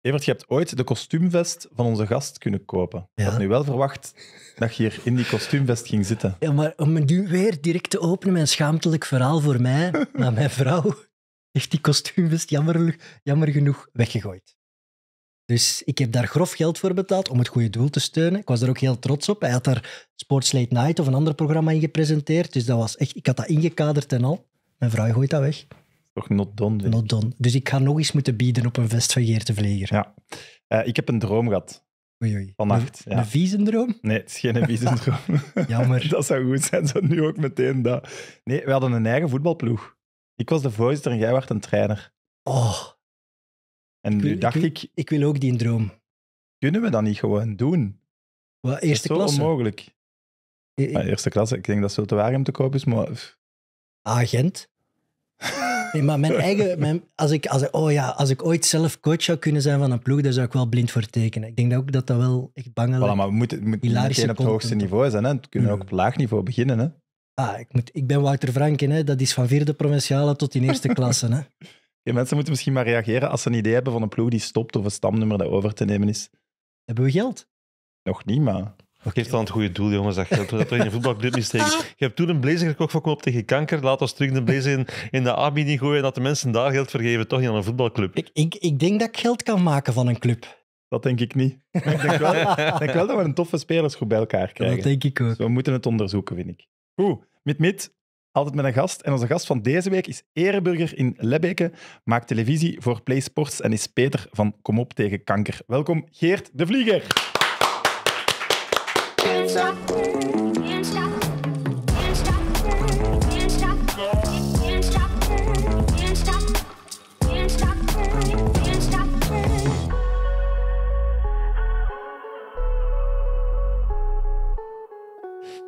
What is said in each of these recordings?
Evert, je hebt ooit de kostuumvest van onze gast kunnen kopen. Ja. Ik had nu wel verwacht dat je hier in die kostuumvest ging zitten. Ja, maar om nu weer direct te openen mijn schaamtelijk verhaal voor mij, maar mijn vrouw heeft die kostuumvest jammer, jammer genoeg weggegooid. Dus ik heb daar grof geld voor betaald om het goede doel te steunen. Ik was er ook heel trots op. Hij had daar Sports Late Night of een ander programma in gepresenteerd. Dus dat was echt, ik had dat ingekaderd en al. Mijn vrouw gooit dat weg. Toch not done. Not done. Dus ik ga nog eens moeten bieden op een vest van Geert de Vleger. Ja. Eh, ik heb een droom gehad. Oei, oei. Vannacht. Een, ja. een vieze droom? Nee, het is geen vieze droom. Jammer. dat zou goed zijn, zo nu ook meteen dat. Nee, we hadden een eigen voetbalploeg. Ik was de voorzitter en jij werd een trainer. Oh. En nu dacht ik, ik... wil ook die droom. Kunnen we dat niet gewoon doen? Wat, eerste dat is klasse? onmogelijk. Eh, ah, eerste klasse, ik denk dat ze te om te kopen is, maar... Agent? Ah, Nee, maar mijn eigen... als, ik, als, ik, oh ja, als ik ooit zelf coach zou kunnen zijn van een ploeg, daar zou ik wel blind voor tekenen. Ik denk dat ook dat dat wel echt is. Voilà, maar we moeten, moet op het hoogste niveau zijn. Hè? We kunnen ook op mm. laag niveau beginnen. Hè? Ah, ik, moet, ik ben Wouter Franken, hè? dat is van vierde provinciale tot in eerste klasse. Hè? Ja, mensen moeten misschien maar reageren als ze een idee hebben van een ploeg die stopt of een stamnummer dat over te nemen is. Hebben we geld? Nog niet, maar... Geef okay. dan het goede doel, jongens. Dat geldt dat in een voetbalclub niet steken. Ah. Je hebt toen een blazer gekocht voor Koop tegen kanker. Laat ons terug de blazer in, in de Abi niet gooien en dat de mensen daar geld vergeven, toch niet aan een voetbalclub. Ik, ik, ik denk dat ik geld kan maken van een club. Dat denk ik niet. ik denk wel, dat we een toffe spelersgroep bij elkaar krijgen. Dat denk ik ook. Dus we moeten het onderzoeken, vind ik. Oeh, met mit, altijd met een gast. En onze gast van deze week is Ereburger in Lebbeke, maakt televisie voor Play Sports en is Peter van Kom op tegen kanker. Welkom Geert de Vlieger.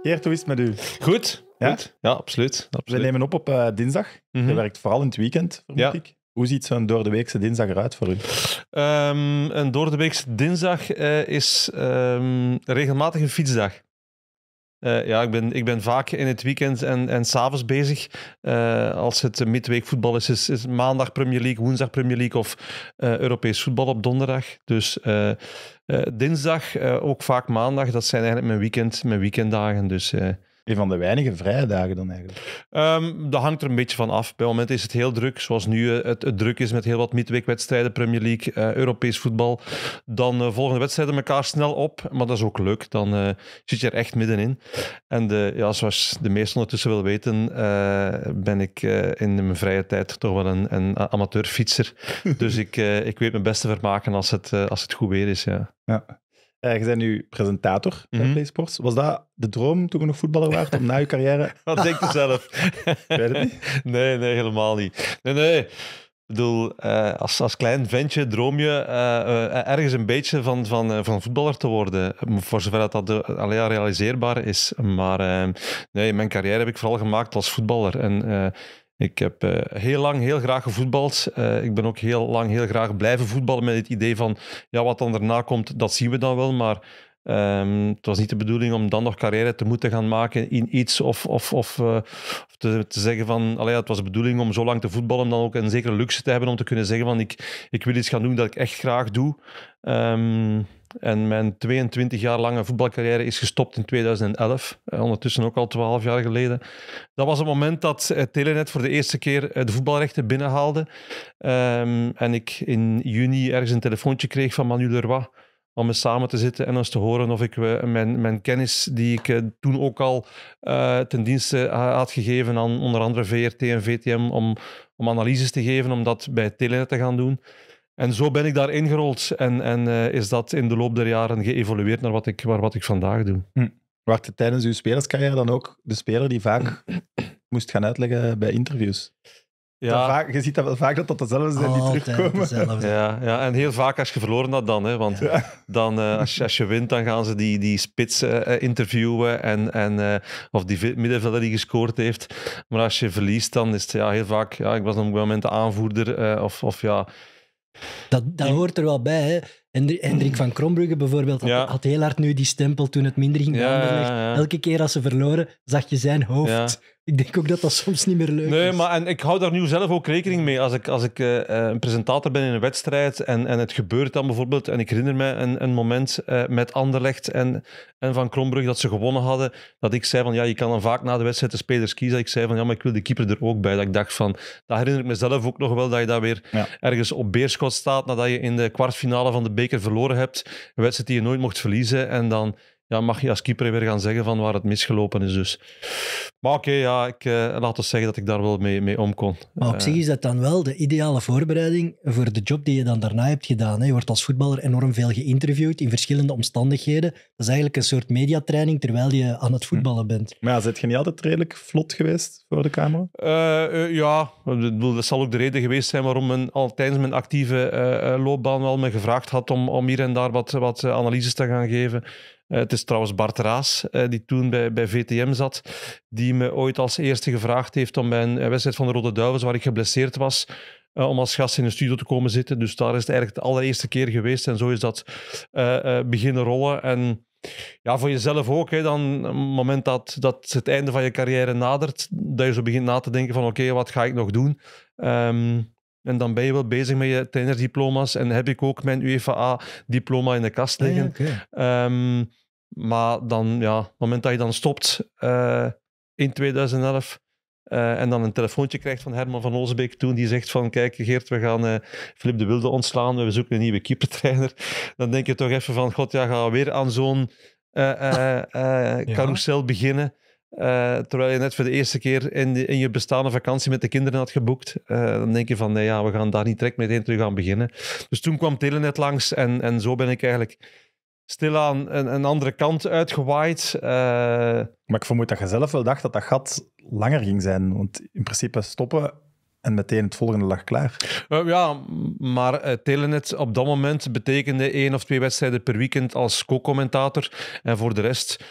Geert, hoe is het met u? Goed. Ja, goed. ja absoluut, We nemen op op eh, dinsdag. Mm Je werkt vooral in het weekend, vermoed ik. Hoe ziet zo'n weekse dinsdag eruit voor u? door ehm, een weekse dinsdag eh, is um, regelmatig een fietsdag. Eh, ja, ik ben, ik ben vaak in het weekend en, en s'avonds bezig. Eh, als het midweek voetbal is, is, maandag Premier League, woensdag Premier League of eh, Europees voetbal op donderdag. Dus dinsdag, ook vaak maandag, dat zijn eigenlijk mijn, weekend, mijn weekenddagen. Dus een van de weinige vrije dagen dan eigenlijk. Um, dat hangt er een beetje van af. Bij moment is het heel druk, zoals nu eh, het, het druk is met heel wat midweekwedstrijden, Premier League, eh, Europees voetbal. Dan eh, volgen de wedstrijden elkaar snel op, maar dat is ook leuk. Dan zit je er echt middenin. En de, ja, zoals de meesten ondertussen wel weten, ben ik in mijn vrije tijd toch wel een, een amateurfietser. dus ik, ik weet mijn best te vermaken als het, als het goed weer is. Ja. ja. Eh, je bent nu presentator mm -hmm. bij mhm. PlaySports. Was dat de droom toen je nog voetballer was om na je carrière... Wat denk je zelf? Weet het niet? Nee, nee, helemaal niet. Nee, nee. Ik bedoel, eh, als, als klein ventje droom je eh, ergens een beetje van, van, van voetballer te worden. Voor zover dat dat alleen realiseerbaar is. Maar nee, mijn carrière heb ik vooral gemaakt als voetballer. En ik heb eh, heel lang heel graag gevoetbald. Eh, ik ben ook heel lang heel graag blijven voetballen met het idee van ja, wat dan daarna komt, dat zien we dan wel. Maar ehm, het was niet de bedoeling om dan nog carrière te moeten gaan maken in iets of, of, of, eh, of te, te, zeggen van allee, het was de bedoeling om zo lang te voetballen om dan ook een zekere luxe te hebben om te kunnen zeggen van ik, ik wil iets gaan doen dat ik echt graag doe. Um, en mijn 22 jaar lange voetbalcarrière is gestopt in 2011, eh, ondertussen ook al 12 jaar geleden. Dat was het moment dat eh, Telenet voor de eerste keer eh, de voetbalrechten binnenhaalde. Ehm, en ik in juni ergens een telefoontje kreeg van Manu Leroy om eens samen te zitten en eens te horen of ik mijn, mijn kennis, die ik toen ook al ten dienste had gegeven aan onder andere VRT en VTM, om, om analyses te geven, om dat bij Telenet te gaan doen. En zo ben ik daar ingerold en, en eh, is dat in de loop der jaren geëvolueerd naar wat ik, waar, wat ik vandaag doe. Hm. Wacht, tijdens uw spelerscarrière dan ook de speler die vaak moest gaan uitleggen bij interviews? Ja. Vaak, je ziet dat wel vaak dat dat dezelfde zijn die terugkomen. Ja, ja, en heel vaak als je verloren had dan. Hè, want dan, eh, als, je, als, je wint, dan gaan ze die, die spits eh, interviewen. En, en, of die middenvelder die gescoord heeft. Maar als je verliest, dan is het ja, heel vaak... Ja, ik was op een moment de aanvoerder. of, of ja, dat, dat hoort er wel bij. Hè? Hendrik van Krombrugge bijvoorbeeld had, had, heel hard nu die stempel toen het minder ging ja, Elke keer als ze verloren, zag je zijn hoofd ik denk ook dat dat soms niet meer leuk is. Nee, maar en ik hou daar nu zelf ook rekening mee. Als ik, als ik eh, eh, een presentator ben in een wedstrijd en, en het gebeurt dan bijvoorbeeld, en ik herinner me een, een moment eh, met Anderlecht en, en Van Krombrug dat ze gewonnen hadden, dat ik zei van ja, je kan dan vaak na de wedstrijd de spelers kiezen. Ik zei van ja, maar ik wil de keeper er ook bij. Dat ik dacht van, dat herinner ik mezelf ook nog wel, dat je daar weer ergens op beerschot staat nadat je in de kwartfinale van de beker verloren hebt. Een wedstrijd die je nooit mocht verliezen en dan ja, mag je als keeper weer gaan zeggen van waar het misgelopen is. Dus. Maar oké, ja, ik, eh, laat ons zeggen dat ik daar wel mee, mee om kon. Maar op uh, zich is dat dan wel de ideale voorbereiding voor de job die je dan daarna hebt gedaan. Hè. Je wordt als voetballer enorm veel geïnterviewd in verschillende omstandigheden. Dat is eigenlijk een soort mediatraining terwijl je aan het voetballen bent. Hm. Maar ja, zit je niet altijd redelijk vlot geweest voor de camera? Eh, ja, dat zal ook de reden geweest zijn waarom men al tijdens mijn actieve loopbaan wel me gevraagd had om, om hier en daar wat, wat analyses te gaan geven. Eh, het is trouwens Bart Raas, eh, die toen bij, bij VTM zat, die me ooit als eerste gevraagd heeft om bij een eh, wedstrijd van de Rode Duivels, waar ik geblesseerd was, om als gast in de studio te komen zitten. Dus daar is het eigenlijk de allereerste keer geweest. En zo is dat beginnen rollen. En ja, voor jezelf ook. Hè, dan, het moment dat, dat het einde van je carrière nadert, dat je zo begint na te denken van oké, wat ga ik nog doen? Ehm, en dan ben je wel bezig met je trainerdiploma's. En heb ik ook mijn UEFA-diploma in de kast ah liggen. Ja, maar dan, ja, op het moment dat je dan stopt eh, in 2011 eh, en dan een telefoontje krijgt van Herman van Olsbeek toen, die zegt van, kijk Geert, we gaan uh, eh, Filip de Wilde ontslaan, we zoeken een nieuwe keepertrainer. Dan denk je toch even van, god, ja, ga weer aan zo'n ja. carousel beginnen. terwijl je net voor de eerste keer in, in, je bestaande vakantie met de kinderen had geboekt. dan denk je van, nee ja, we gaan daar niet direct meteen terug aan beginnen. Dus toen kwam Telenet langs en, en zo ben ik eigenlijk stilaan een, een andere kant uitgewaaid. Eh, maar ik vermoed dat je zelf wel dacht dat dat gat langer ging zijn. Want in principe stoppen en meteen het volgende lag klaar. Eh, ja, maar eh, Telenet op dat moment betekende één of twee wedstrijden per weekend als co-commentator. En voor de rest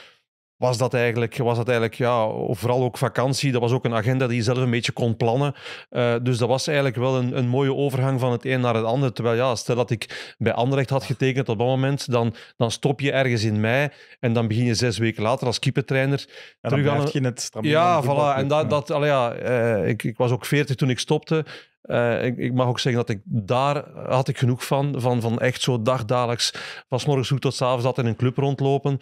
was dat eigenlijk, was dat eigenlijk ja, vooral ook vakantie. Dat was ook een agenda die je zelf een beetje kon plannen. Eh, dus dat was eigenlijk wel een, een mooie overgang van het een naar het ander. Terwijl ja, stel dat ik bij Anderlecht had getekend op dat moment, dan, dan stop je ergens in mei en dan begin je zes weken later als keepertrainer. terug aan je het Ja, voilà. En dat, dat, ja, eh, ik, ik was ook veertig toen ik stopte. Eh, ik, mag ook zeggen dat ik daar had ik genoeg van, van, van echt zo dagdagelijks van s morgens vroeg tot s avonds in een club rondlopen.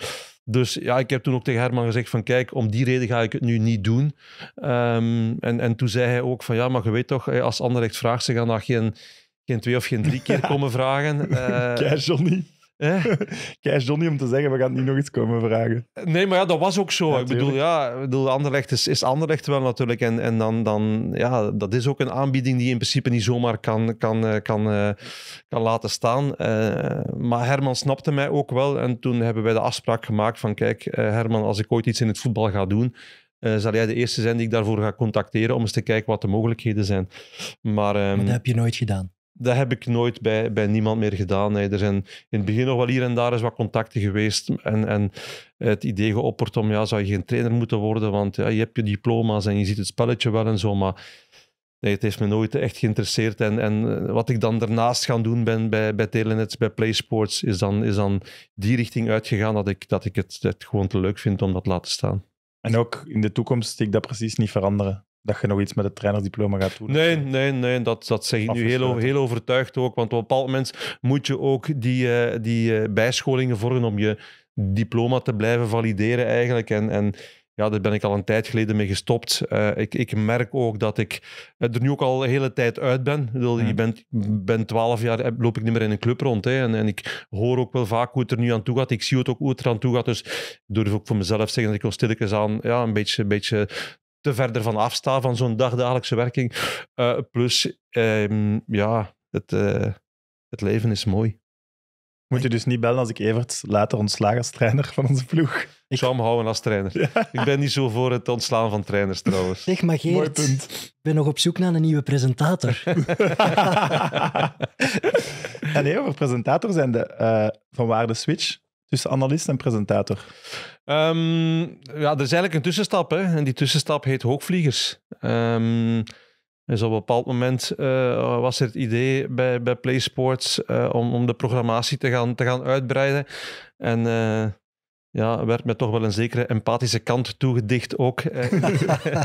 Dus ja, ik heb toen ook tegen Herman gezegd van kijk, om die reden ga ik het nu niet doen. Ehm, en, en toen zei hij ook van ja, maar je weet toch, eh, als Anderlecht vraagt, ze gaan dat geen, geen twee of geen drie keer komen vragen. Uh, Kerst niet. Eh? Johnny om te zeggen, we gaan niet nog iets komen vragen. Nee, maar ja, dat was ook zo. ik bedoel, ja, bedoel, Anderlecht is, is Anderlecht wel natuurlijk. En, en dan, dan, ja, dat is ook een aanbieding die je in principe niet zomaar kan, kan, eh, kan, eh, kan laten staan. Eh, maar Herman snapte mij ook wel. En toen hebben wij de afspraak gemaakt van, kijk Herman, als ik ooit iets in het voetbal ga doen, zal jij de eerste zijn die ik daarvoor ga contacteren om eens te kijken wat de mogelijkheden zijn. Maar, um, dat heb je nooit gedaan dat heb ik nooit bij, bij niemand meer gedaan. Hè. Er zijn in het begin nog wel hier en daar eens wat contacten geweest. En, en het idee geopperd om, ja, zou je geen trainer moeten worden? Want ja, je hebt je diploma's en je ziet het spelletje wel en zo. Maar nee, het heeft me nooit echt geïnteresseerd. En, en eh, wat ik dan daarnaast gaan doen ben bij, bij Telenet, bij PlaySports, is dan, is dan die richting uitgegaan dat ik, dat ik het, het gewoon te leuk vind om dat te laten staan. En ook in de toekomst zie ik dat precies niet veranderen dat je nog iets met het trainersdiploma gaat doen. Nee, nee, nee, dat, dat zeg ik nu heel, heel overtuigd ook. Want op een bepaald moment moet je ook die, eh, die eh, bijscholingen vormen om je diploma te blijven valideren eigenlijk. En, en ja, daar ben ik al een tijd geleden mee gestopt. Eh, ik, ik merk ook dat ik er nu ook al een hele tijd uit ben. Bedoel, Je hmm. bent, ben 12 jaar, loop ik niet meer in een club rond. Hè. En, en ik hoor ook wel vaak hoe het er nu aan toe gaat. Ik zie het ook hoe het er aan toe gaat. Dus ik durf ook voor mezelf zeggen dat ik al stilletjes aan ja, een beetje, een beetje te verder van afstaan van zo'n dagdagelijkse werking. Eh, plus, ehm, ja, het, eh, het leven is mooi. Moet je dus niet bellen als ik Evert later ontslagen als trainer van onze ploeg. Ik zou hem houden als trainer. Ik ben niet zo voor het ontslaan van trainers trouwens. Zeg maar Geert, Mooi punt. ik ben nog op zoek naar een nieuwe presentator. en nee, over presentator zijn de, eh, van waar de switch tussen analist en presentator? Ehm, ja, er is eigenlijk een tussenstap. Hè? En die tussenstap heet Hoogvliegers. Um, dus op een bepaald moment eh, was er het idee bij, bij PlaySports eh, om, om de programmatie te gaan, te gaan uitbreiden. En eh, ja, werd mij toch wel een zekere empathische kant toegedicht ook. Eh,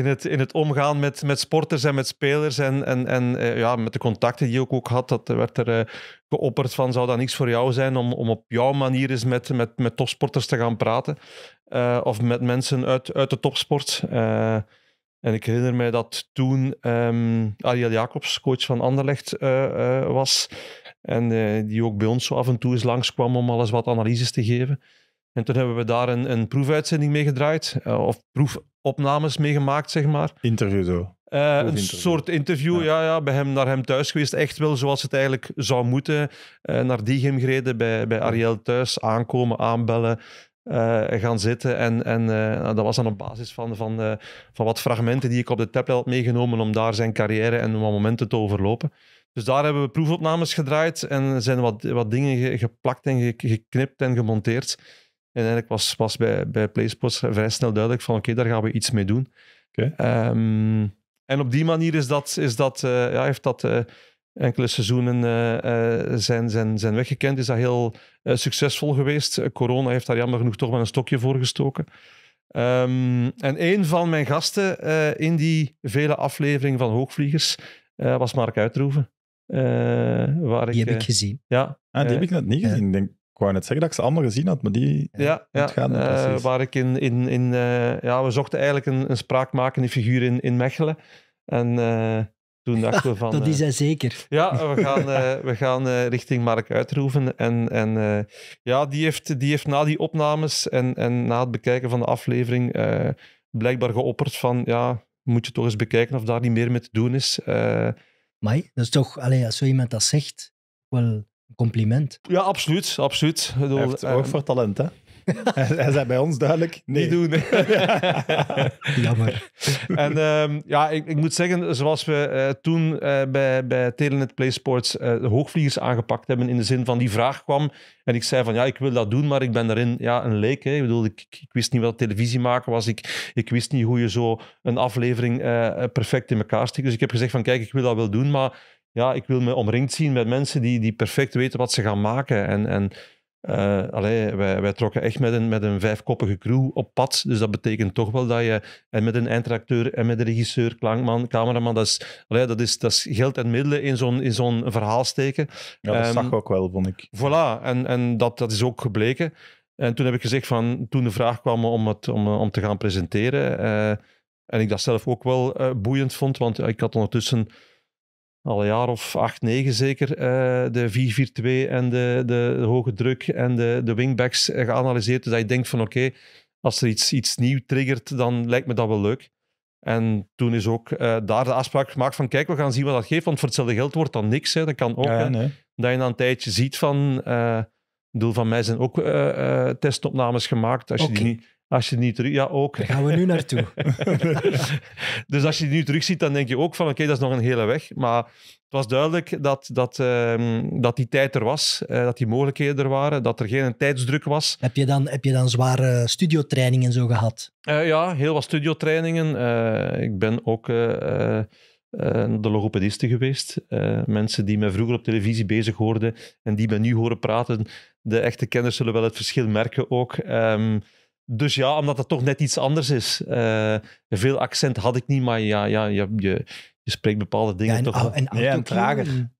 in, het, in het omgaan met, met sporters en met spelers en, en, en eh, ja, met de contacten die ik ook had, dat werd er eh, geopperd van, zou dat niks voor jou zijn om, om op jouw manier eens met, met, met topsporters te gaan praten? of met mensen uit, uit de topsport? en ik herinner mij dat toen um, Ariel Jacobs, coach van Anderlecht, was. En die ook bij ons zo af en toe eens langskwam om alles wat analyses te geven. En toen hebben we daar een, een proefuitzending mee gedraaid, eh, of proefopnames mee gemaakt, zeg maar. Interview zo. Eh, een soort interview, ja. ja. bij hem, naar hem thuis geweest. Echt wel zoals het eigenlijk zou moeten. Uh, naar gym gereden, bij, bij Ariel thuis. Aankomen, aanbellen, gaan zitten. En, en nou, dat was dan op basis van, van, van wat fragmenten die ik op de tablet had meegenomen om daar zijn carrière en wat momenten te overlopen. Dus daar hebben we proefopnames gedraaid en zijn wat, wat dingen geplakt en geknipt en gemonteerd. En eigenlijk was, was bij, bij PlaySports vrij snel duidelijk van oké, daar gaan we iets mee doen. Ehm, en op die manier is dat, is dat, eh, ja, heeft dat eh, enkele seizoenen eh, zijn, zijn, zijn weggekend. Is dat heel succesvol geweest. corona heeft daar jammer genoeg toch wel een stokje voor gestoken. Ehm, en een van mijn gasten in die vele afleveringen van Hoogvliegers was Mark Uitroeven. waar die heb ik gezien. Ja, ah, die heb ik net niet gezien. denk wou net zeggen dat ik ze allemaal gezien had, maar die ja, ja, eh, waar ik in, in, in eh, ja, we zochten eigenlijk een, een spraakmakende figuur in, in Mechelen. En eh, toen dachten we van... dat is hij zeker. Ja, we gaan, we gaan richting Mark Uitroeven. En, en ja, die heeft, die heeft na die opnames en, en na het bekijken van de aflevering blijkbaar geopperd van, ja, moet je toch eens bekijken of daar niet meer mee te doen is. Maar dat is toch, allez, als zo iemand dat zegt, wel compliment. Ja, absoluut. absoluut. Bedoel, hij eh, oog voor talent, hè? hij zei bij ons duidelijk: nee. niet doen. Jammer. En ehm, ja, ik, ik, moet zeggen, zoals we eh, toen eh, bij, bij Telenet PlaySports uh, de hoogvliegers aangepakt hebben, in de zin van die vraag kwam. En ik zei van ja, ik wil dat doen, maar ik ben daarin ja, een leek. Hè. Ik bedoel, ik, ik, wist niet wat televisie maken was. Ik, ik wist niet hoe je zo een aflevering perfect in elkaar stikt. Dus ik heb gezegd van kijk, ik wil dat wel doen, maar ja, ik wil me omringd zien met mensen die, die perfect weten wat ze gaan maken. En, en eh, allee, wij, wij trokken echt met een, met een vijfkoppige crew op pad. Dus dat betekent toch wel dat je. En met een eindreacteur, en met een regisseur, klankman, cameraman. Dat is, allee, dat is, dat is geld en middelen in zo'n, in zo'n verhaal steken. Ja, dat zag zag ehm, ook wel, vond ik. Voilà, en, en dat, dat is ook gebleken. En toen heb ik gezegd van. Toen de vraag kwam om, het, om, eh, om te gaan presenteren. Eh, en ik dat zelf ook wel boeiend vond, want ik had ondertussen al een jaar of acht, negen zeker, eh, de 4-4-2 en de, de, hoge druk en de, de wingbacks eh, geanalyseerd. Dus dat je denkt van oké, als er iets, iets nieuw triggert, dan lijkt me dat wel leuk. En toen is ook eh, daar de afspraak gemaakt van kijk, we gaan zien wat dat geeft, want voor hetzelfde geld wordt dan niks. Hè. Dat kan ook. Dat je na een tijdje ziet van... Uh, doel van mij zijn ook testopnames gemaakt. Als je die niet als je niet terug... Ja, ook. Daar gaan we nu naartoe. dus als je nu terugziet, dan denk je ook van oké, dat is nog een hele weg. Maar het was duidelijk dat, dat, ehm, dat die tijd er was, eh, dat die mogelijkheden er waren, dat er geen tijdsdruk was. Heb je dan, heb je dan zware studiotrainingen zo gehad? Eh, ja, heel wat studiotrainingen. Eh, ik ben ook... de logopedisten geweest. mensen die mij vroeger op televisie bezig hoorden en die me nu horen praten. De echte kenners zullen wel het verschil merken ook. Ehm, dus ja, omdat het toch net iets anders is. Eh, veel accent had ik niet, maar ja, ja, je, je, spreekt bepaalde dingen ja, toch. En, en, ja, trager.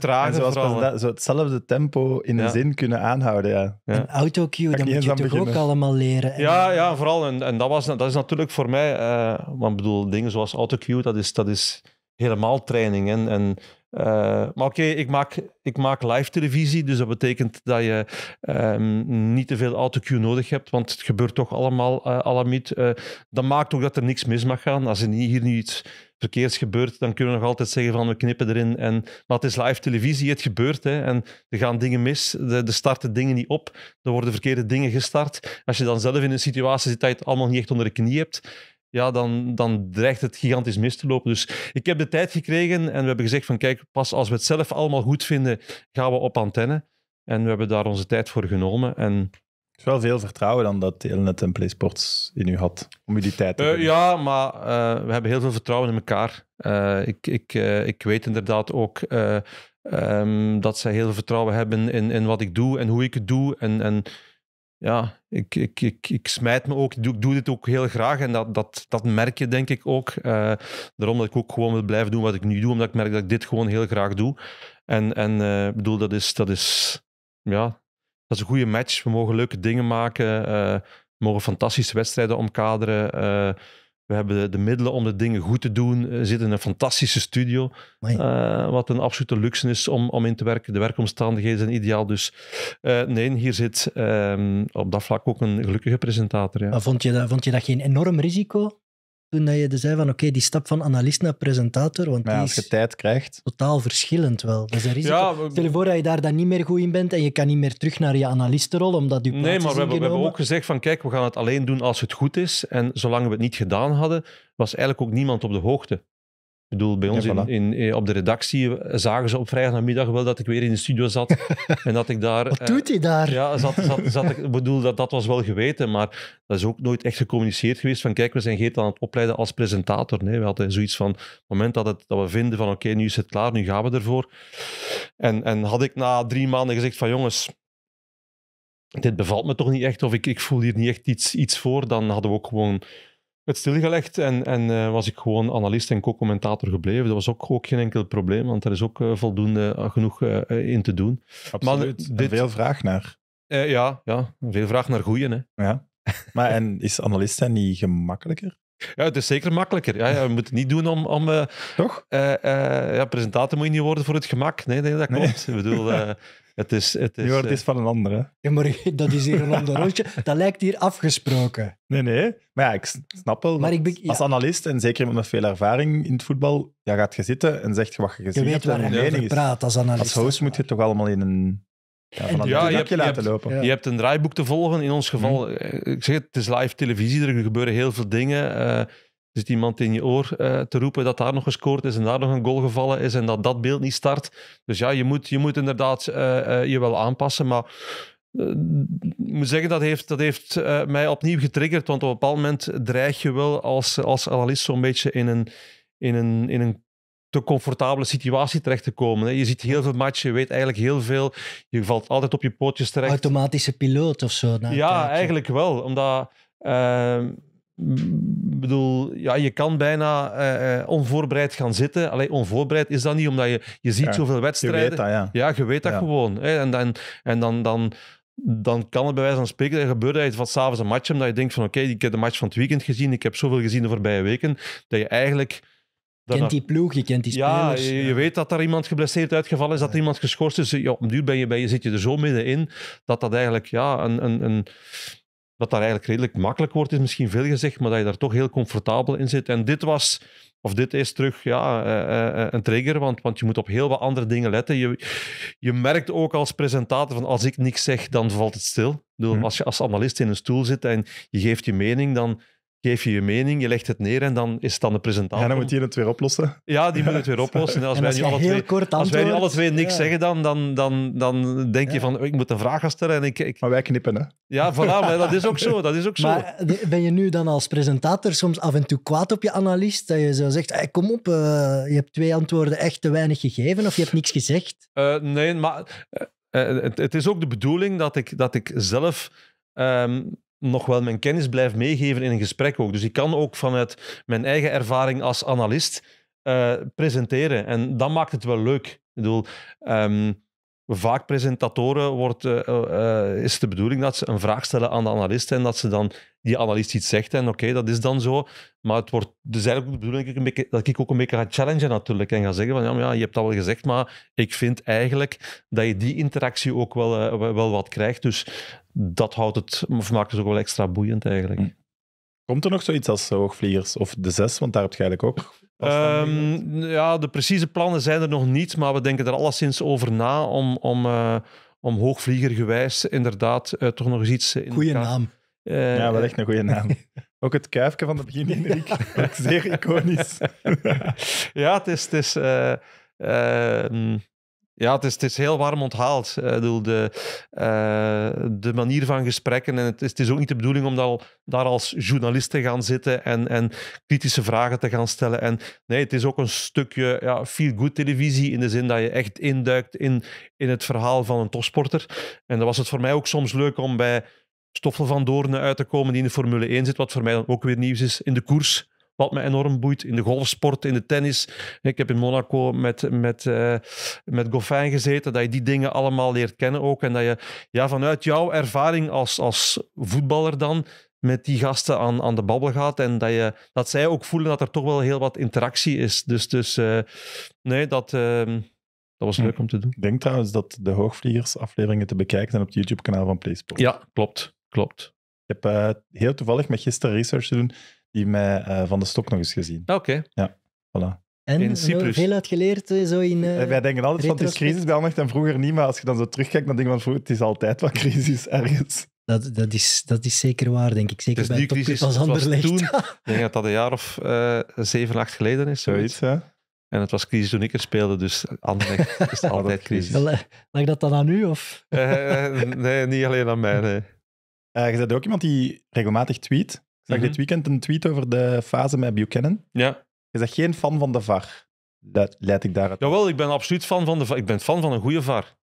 trager. En zo hetzelfde tempo in een zin kunnen aanhouden. Ja. ja. Een autocue, dat moet je toch ook allemaal leren. Ja, ja, vooral. En, en dat, was, dat is natuurlijk voor mij, uh, want bedoel, dingen zoals autocue, dat is, dat is helemaal training. En, en eh, maar oké, ik, maak, ik maak live televisie, dus dat betekent dat je ehm, niet te veel autocue nodig hebt, want het gebeurt toch allemaal uh, eh, alamiet. Uh, dat maakt ook dat er niks mis mag gaan. Als er hier nu iets verkeerds gebeurt, dan kunnen we nog altijd zeggen van we knippen erin. En, maar het is live televisie, het gebeurt. Hè, en er gaan dingen mis, er de starten dingen niet op, er worden verkeerde dingen gestart. Als je dan zelf in een situatie zit dat je het allemaal niet echt onder de knie hebt ja, dan, dan dreigt het gigantisch mis te lopen. Dus ik heb de tijd gekregen en we hebben gezegd van kijk, pas als we het zelf allemaal goed vinden, gaan we op antenne. En we hebben daar onze tijd voor genomen. En het is wel veel vertrouwen dan dat Telenet en sports in u had, om die tijd te uh, Ja, maar eh, we hebben heel veel vertrouwen in elkaar. Eh, ik, ik, ik weet inderdaad ook ehm, dat zij heel veel vertrouwen hebben in, in wat ik doe en hoe ik het doe. En, en ja, ik, ik, ik, ik smijt me ook. Ik doe, dit ook heel graag en dat, dat, dat merk je denk ik ook. Uh, daarom dat ik ook gewoon wil blijven doen wat ik nu doe, omdat ik merk dat ik dit gewoon heel graag doe. En, en eh, bedoel, dat is, dat is, ja, dat is een goede match. We mogen leuke dingen maken, eh, we mogen fantastische wedstrijden omkaderen. We hebben de, middelen om de dingen goed te doen. We eh, zitten in een fantastische studio. Eh, wat een absolute luxe is om, om in te werken. De werkomstandigheden zijn ideaal. Dus eh, nee, hier zit ehm, op dat vlak ook een gelukkige presentator. Ja. vond, je dat, vond je dat geen enorm risico? toen dat je dus zei van oké, die stap van analist naar presentator, want ja, als je tijd krijgt. totaal verschillend wel. er is een risico. Stel je voor dat je daar dan niet meer goed in bent en je kan niet meer terug naar je analistenrol, omdat je Nee, maar we hebben, we hebben ook gezegd van kijk, we gaan het alleen doen als het goed is. En zolang we het niet gedaan hadden, was eigenlijk ook niemand op de hoogte. Ik bedoel, bij ons in, in, eh, op de redactie zagen ze op vrijdagmiddag wel dat ik weer in de studio zat. en dat ik daar... Wat doet hij daar? Eh, ja, zat, zat, zat ik bedoel, dat, dat was wel geweten, maar dat is ook nooit echt gecommuniceerd geweest van kijk, we zijn Geert aan het opleiden als presentator. Nee, we hadden zoiets van, op het moment dat, het, dat we vinden van oké, nu is het klaar, nu gaan we ervoor. En, en had ik na drie maanden gezegd van jongens, dit bevalt me toch niet echt of ik, ik voel hier niet echt iets, iets voor, dan hadden we ook gewoon werd stilgelegd en, en eh, was ik gewoon analist en co-commentator gebleven. Dat was ook, ook geen enkel probleem, want daar is ook eh, voldoende eh, genoeg in te doen. Absoluut. Maar veel vraag naar. ja, ja, veel vraag naar goeien. Hè. Ja. Maar en is analist zijn niet gemakkelijker? Ja, het is zeker makkelijker. Ja, ja, we het niet doen om... om Toch? ja, presentator moet je niet worden voor het gemak. Nee, dat klopt. Ik bedoel... Het is, het is, eh, van een andere. Ja, maar dat is hier een ander rondje. Dat lijkt hier afgesproken. Nee, nee. Maar ja, ik snap wel. Maar ik ben, Als analist, en zeker met veel ervaring in het voetbal, ja, gaat je zitten en zegt wat je gezien je weet waarom waar je praat als analist. Als host moet je toch allemaal in een... Ja, van ja, je, hebt, laten lopen. je hebt een draaiboek te volgen. In ons geval, hm. eh, ik zeg het, het is live televisie, er gebeuren heel veel dingen. Uh, zit iemand in je oor eh, te roepen dat daar nog gescoord is en daar nog een goal gevallen is en dat dat beeld niet start. Dus ja, je moet, je moet inderdaad eh, eh, je wel aanpassen, maar ik moet zeggen, dat heeft, dat heeft mij opnieuw getriggerd, want op een bepaald moment dreig je wel als, als analist zo'n beetje in een, in, een, in een te comfortabele situatie terecht te komen. Je ziet heel veel matchen, je weet eigenlijk heel veel. Je valt altijd op je pootjes terecht. Automatische piloot of zo. ja, eigenlijk wel. Omdat ehm, bedoel, ja, je kan bijna eh, eh, onvoorbereid gaan zitten. Alleen onvoorbereid is dat niet, omdat je, je ziet zoveel wedstrijden. Je weet dat, ja. ja je weet dat gewoon. Hè? En, dan, en dan, dan, dan kan het bij wijze van spreken gebeuren dat je van s'avonds een match hebt, dat je denkt van oké, ik heb de match van het weekend gezien, ik heb zoveel gezien de voorbije weken, dat je eigenlijk... Je kent die ploeg, je kent die spelers. Ja, je, weet dat er iemand geblesseerd uitgevallen is, dat er iemand geschorst is. Ja, op duur ben je, ben je, zit je er zo middenin, dat dat eigenlijk ja, een, een, een dat daar eigenlijk redelijk makkelijk wordt, is misschien veel gezegd, maar dat je daar toch heel comfortabel in zit. En dit was, of dit is terug, ja, eh, eh, eh, een trigger, want, want je moet op heel wat andere dingen letten. Je, je merkt ook als presentator van als ik niks zeg, dan valt het stil. Mhm. als je als analist in een stoel zit en je geeft je mening, dan geef je je mening, je legt het neer en dan is het dan de presentatie. En ja, dan moet je het weer oplossen. Ja, die moet het weer oplossen. En als, wij, nu alle twee, niks zeggen, dan, dan, dan, dan denk je van, ik moet een vraag gaan stellen. En ik, ik... Maar wij knippen, hè? Ja, voilà, dat is ook zo. Dat is ook zo. Maar ben je nu dan als presentator soms af en toe kwaad op je analist? Dat je zo zegt, kom op, eh, je hebt twee antwoorden echt te weinig gegeven of je hebt niks gezegd? Eh, nee, maar eh, het, is ook de bedoeling dat ik, dat ik zelf... Ehm, nog wel mijn kennis blijf meegeven in een gesprek ook. Dus ik kan ook vanuit mijn eigen ervaring als analist eh, presenteren. En dat maakt het wel leuk. Ik bedoel, ehm, vaak presentatoren wordt, eh, eh, is de bedoeling dat ze een vraag stellen aan de analist en dat ze dan die analist iets zegt en oké, dat is dan zo. Maar het wordt dus eigenlijk de bedoeling dat ik, ook een beetje ga challengen natuurlijk en ga zeggen van ja, ja, je hebt dat wel gezegd, maar ik vind eigenlijk dat je die interactie ook wel, eh, wel wat krijgt. Dus dat houdt het, of maakt het ook wel extra boeiend eigenlijk. Hm. Komt er nog zoiets als hoogvliegers of de zes? Want daar heb je eigenlijk ook Ehm, ja, de precieze plannen zijn er nog niet, maar we denken er alleszins over na om, om, eh, om hoogvliegergewijs inderdaad eh, toch nog eens iets in Goeie naam. Eh, ja, wel echt een goede naam. Ook het kuifje van de begin, Henrik. Zeer iconisch. ja, het is... Het is mm, ja, het is, het is heel warm onthaald. Eh, ik bedoel, de, eh, de manier van gesprekken. En het is, het is ook niet de bedoeling om daar, als journalist te gaan zitten en, en kritische vragen te gaan stellen. En nee, het is ook een stukje ja, feel-good televisie. In de zin dat je echt induikt in, in het verhaal van een topsporter. En dan was het voor mij ook soms leuk om bij Stoffel van Doornen uit te komen, die in de Formule 1 zit. Wat voor mij ook weer nieuws is in de koers. Wat me enorm boeit in de golfsport, in de tennis. Ik heb in Monaco met, met, eh, met Goffin gezeten. Dat je die dingen allemaal leert kennen ook. En dat je ja, vanuit jouw ervaring als, als voetballer dan met die gasten aan, aan de babbel gaat. En dat, je, dat zij ook voelen dat er toch wel heel wat interactie is. Dus, dus eh, nee, dat... Eh, dat was hm. leuk om te doen. Ik denk trouwens dat de hoogvliegers-afleveringen te bekijken zijn op het YouTube-kanaal van PlaySport. Ja, klopt. klopt. Ik heb heel toevallig met gisteren research te doen die mij eh, van de stok nog eens gezien. Ah, oké. Ja, voilà. En in Cyprus. veel uitgeleerd eh, zo in. Wij denken altijd van het is crisis bij echt en vroeger niet, maar als je dan zo terugkijkt, dan denk je van vroeger, het is altijd wat crisis ergens. Dat, dat, is, dat is zeker waar, denk ik. Zeker dus bij crisis was anders licht. ik denk dat dat een jaar of uh, zeven, acht geleden is. Zoiets, hè? En het was crisis toen ik er speelde, dus Anderlecht is altijd, altijd crisis. Lag dat dan aan u? Of? nee, niet alleen aan mij. Nee. je bent ook iemand die regelmatig tweet. Ik zag mhm. dit weekend een tweet over de fase met Buchanan. Ja. Je zegt geen fan van de VAR. Dat leid ik daaruit. Jawel, ik ben absoluut fan van de VAR. Ik ben fan van een goede VAR.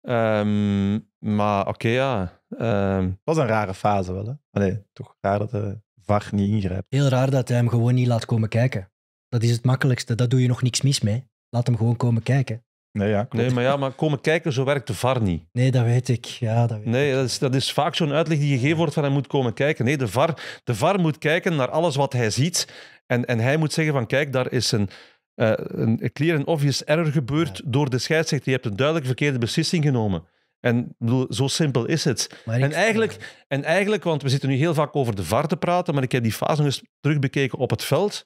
Ehm, maar oké, ja. Ehm. Het was een rare fase wel, hè? Nee, toch raar dat de VAR niet ingrijpt. Heel raar dat hij hem gewoon niet laat komen kijken. Dat is het makkelijkste. Daar doe je nog niks mis mee. Laat hem gewoon komen kijken. Nee, ja, nee, maar ja, maar komen kijken, zo werkt de VAR niet. Nee, dat weet ik. Ja, dat weet nee, Dat, is, dat is vaak zo'n uitleg die gegeven wordt van hij moet komen kijken. Nee, de VAR, de VAR moet kijken naar alles wat hij ziet. En, en hij moet zeggen van kijk, daar is een, uh, een clear and obvious error gebeurd door de scheidsrechter. Je hebt een duidelijk verkeerde beslissing genomen. En bedoel, zo simpel is het. en eigenlijk, en eigenlijk, want we zitten nu heel vaak over de VAR te praten, maar ik heb die fase nog eens terugbekeken op het veld.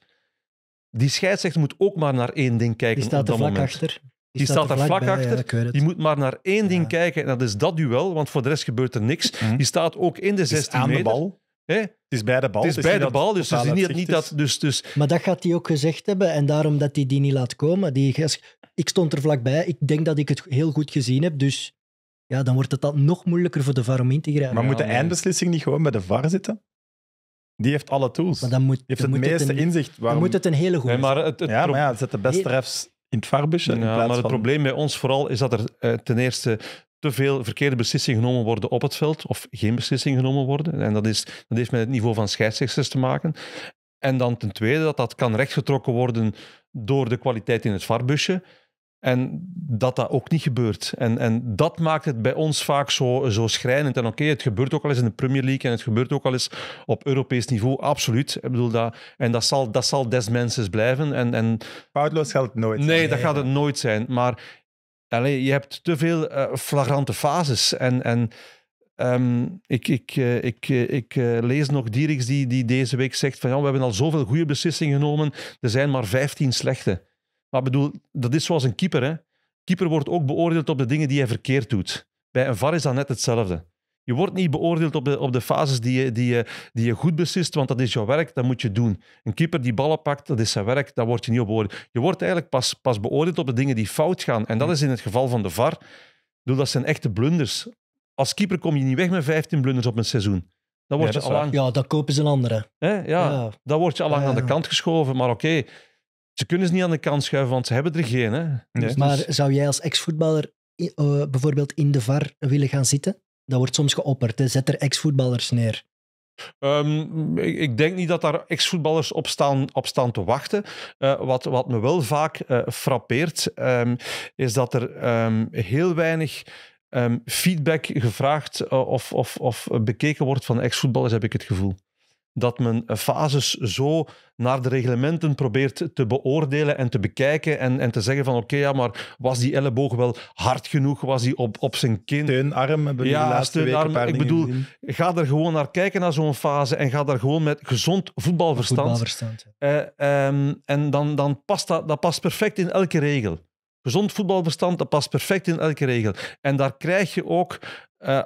Die scheidsrechter moet ook maar naar één ding kijken. Die staat dat er vlak achter. Die, staat, staat er vlak, achter. die moet maar naar één ding kijken en dat is dat duel, want voor de rest gebeurt er niks. Mhm. Die staat ook in de 16 meter. de bal. Het is bij de bal. Het is, dus bij de bal, dus, dus niet, niet dat... Dus, dus... Maar dat gaat hij ook gezegd hebben en daarom dat hij die niet laat komen. Die, ik stond er vlakbij, ik denk dat ik het heel goed gezien heb, dus ja, dan wordt het dan nog moeilijker voor de VAR om in te grijpen. Maar moet de eindbeslissing niet gewoon bij de VAR zitten? Die heeft alle tools. Maar dan moet, Die heeft het meeste inzicht. Dan moet het een hele goede... maar het, het ja, maar ja, het zet de beste refs in het Ja, maar het probleem bij ons vooral is dat er eh, ten eerste te veel verkeerde beslissingen genomen worden op het veld, of geen beslissingen genomen worden. En dat, is, dat heeft met het niveau van scheidsrechters te maken. En dan ten tweede dat dat kan rechtgetrokken worden door de kwaliteit in het varbusje. En dat dat ook niet gebeurt. En, en dat maakt het bij ons vaak zo, zo schrijnend. En oké, het gebeurt ook al eens in de Premier League en het gebeurt ook al eens op Europees niveau, absoluut. Ik bedoel, dat, en dat zal, dat zal des mensen blijven. En, en... Foutloos geldt nooit nee, dat gaat het nooit zijn. Maar allez, je hebt te veel eh, flagrante fases. En, en ehm, ik, ik, eh, ik, eh, ik lees nog Dieriks die, die deze week zegt van ja, we hebben al zoveel goede beslissingen genomen, er zijn maar 15 slechte. Maar bedoel, dat is zoals een keeper. Hè? Keeper wordt ook beoordeeld op de dingen die hij verkeerd doet. Bij een VAR is dat net hetzelfde. Je wordt niet beoordeeld op de, op de fases die je, die, je, die je goed beslist, want dat is jouw werk, dat moet je doen. Een keeper die ballen pakt, dat is zijn werk, daar word je niet op beoordeeld. Je wordt eigenlijk pas, pas beoordeeld op de dingen die fout gaan. En dat hmm. is in het geval van de VAR, dat zijn echte blunders. Als keeper kom je niet weg met 15 blunders op een seizoen. Dan word ja, je al Ja, dat kopen ze een andere. Ja, ja, dan word je al lang aan de kant geschoven. Maar oké, ze kunnen ze niet aan de kant schuiven, want ze hebben er geen. Hè? Dus- maar dus- zou jij als ex-voetballer eh, bijvoorbeeld in de VAR willen gaan zitten? Dat wordt soms geopperd. Zet er ex-voetballers neer. Ehm, ik, denk niet dat daar ex-voetballers op staan, te wachten. Eh, wat, wat me wel vaak uh, frappeert, ehm, is dat er ehm, heel weinig feedback gevraagd of, of, of bekeken wordt van ex-voetballers, heb ik het gevoel dat men fases zo naar de reglementen probeert te beoordelen en te bekijken en, en te zeggen van oké, ja, maar was die elleboog wel hard genoeg? Was die op, op zijn kin? Steunarm hebben ja, laatste week Ik bedoel, ga er gewoon naar kijken naar zo'n fase en ga daar gewoon met gezond voetbalverstand. Eh, ehm, en dan, dan past dat, dat past perfect in elke regel. Gezond voetbalverstand, dat past perfect in elke regel. En daar krijg je ook eh,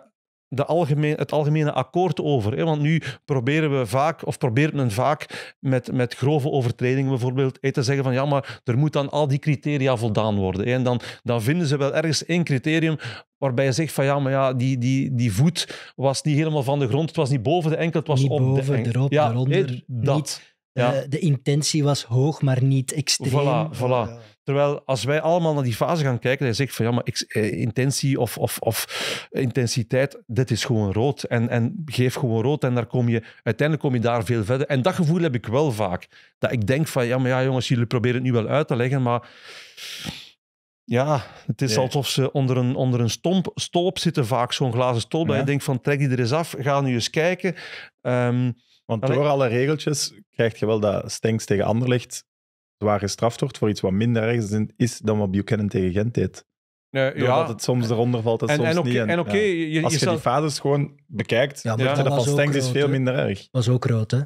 de algemeen, het algemene akkoord over. Hè? Want nu proberen we vaak, of probeert men vaak met, met grove overtredingen bijvoorbeeld, te zeggen van ja, maar er moet dan al die criteria voldaan worden. Hè? En dan, dan vinden ze wel ergens één criterium waarbij je zegt van ja, maar ja, die, die, die voet was niet helemaal van de grond, het was niet boven de enkel, het was niet op boven, de enkel. Erop, eronder, Niet ja. Eh, de intentie was hoog, maar niet extreem. Voilà, voilà. Terwijl als wij allemaal naar die fase gaan kijken, dan zeg ik van ja, maar eh, intentie of, of, of eh, intensiteit, dit is gewoon rood. En, en geef gewoon rood en daar kom je, uiteindelijk kom je daar veel verder. En dat gevoel heb ik wel vaak. Dat ik denk van ja, maar ja jongens, jullie proberen het nu wel uit te leggen, maar ja, het is alsof ze onder een, onder een stomp, stoop zitten vaak, zo'n glazen stolp. Ja. Dat je denkt van trek die er eens af, ga nu eens kijken. Um, want door alle regeltjes krijg je wel dat Stenks tegen Anderlecht zwaar gestraft wordt voor iets wat minder erg is dan wat Buchanan tegen Gent deed. Nee, Doordat het soms eronder valt en, soms niet. En, en je Als je die fases gewoon bekijkt, ja, dan wordt je van is veel minder erg. Was ook rood, hè?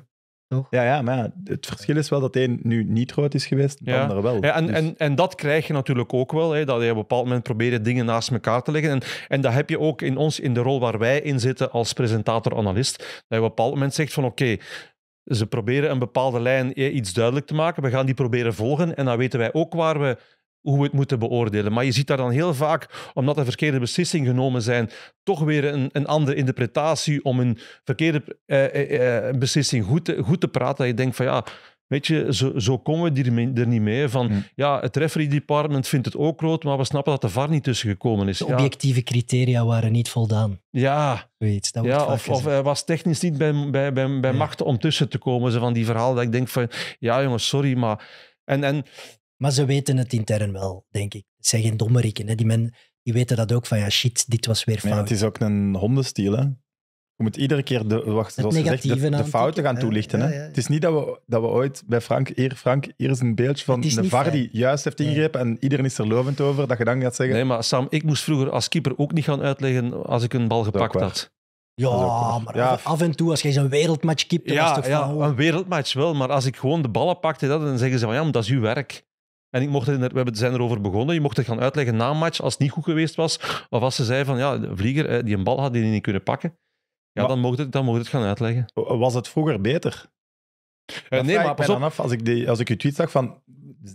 Ja, ja, maar het verschil is wel dat één nu niet rood is geweest, de ander wel. Ja, en, dus en, en dat krijg je natuurlijk ook wel, hè, dat je op een bepaald moment probeert dingen naast elkaar te leggen. En, en dat heb je ook in ons, in de rol waar wij in zitten als presentator-analyst, dat je op een bepaald moment zegt van oké, ze proberen een bepaalde lijn eh, iets duidelijk te maken. We gaan die proberen volgen en dan weten wij ook waar we hoe we het moeten beoordelen. Maar je ziet daar dan heel vaak, omdat er verkeerde beslissingen genomen zijn, toch weer een, een andere interpretatie om een verkeerde eh, eh, eh beslissing goed te, goed te praten. Dat je denkt van ja, Weet je, zo, zo komen we er niet mee. Van, hmm. ja, het referee department vindt het ook rood, maar we snappen dat de VAR niet tussen gekomen is. De objectieve criteria waren niet voldaan. Ja. Weet, dat ja of, hij was technisch niet bij, bij, bij, bij om tussen te komen. Zo van die verhaal dat ik denk van, ja jongens, sorry, maar... En, en maar ze weten het intern wel, denk ik. Het zijn geen dommerikken. Hè. Die, men, die weten dat ook van, ja, shit, dit was weer fout. het is ook een hondenstil hè. Je moet iedere keer de, wacht, de, fouten gaan toelichten. Het is niet dat we, dat we ooit bij Frank, hier, Frank, hier is een beeldje van de VAR die juist heeft ingegrepen en iedereen is er lovend over, dat je dan gaat zeggen... Nee, maar Sam, ik moest vroeger als keeper ook niet gaan uitleggen als ik een bal gepakt had. Ja, maar af en toe, als jij zo'n wereldmatch kipt, ja, toch ja, oh. een wereldmatch wel, maar als ik gewoon de ballen pakte, dat, dan zeggen ze van ja, dat is uw werk. En ik mocht het, we zijn erover begonnen. Je mocht het gaan uitleggen na een match als het niet goed geweest was. Of als ze zei van ja, de vlieger, die een bal had die niet kunnen pakken. Ja, dan, mocht het, dan mocht het gaan uitleggen. Was het vroeger beter? Eh, nee, maar pas op. Af, als, ik die, als ik je tweet zag van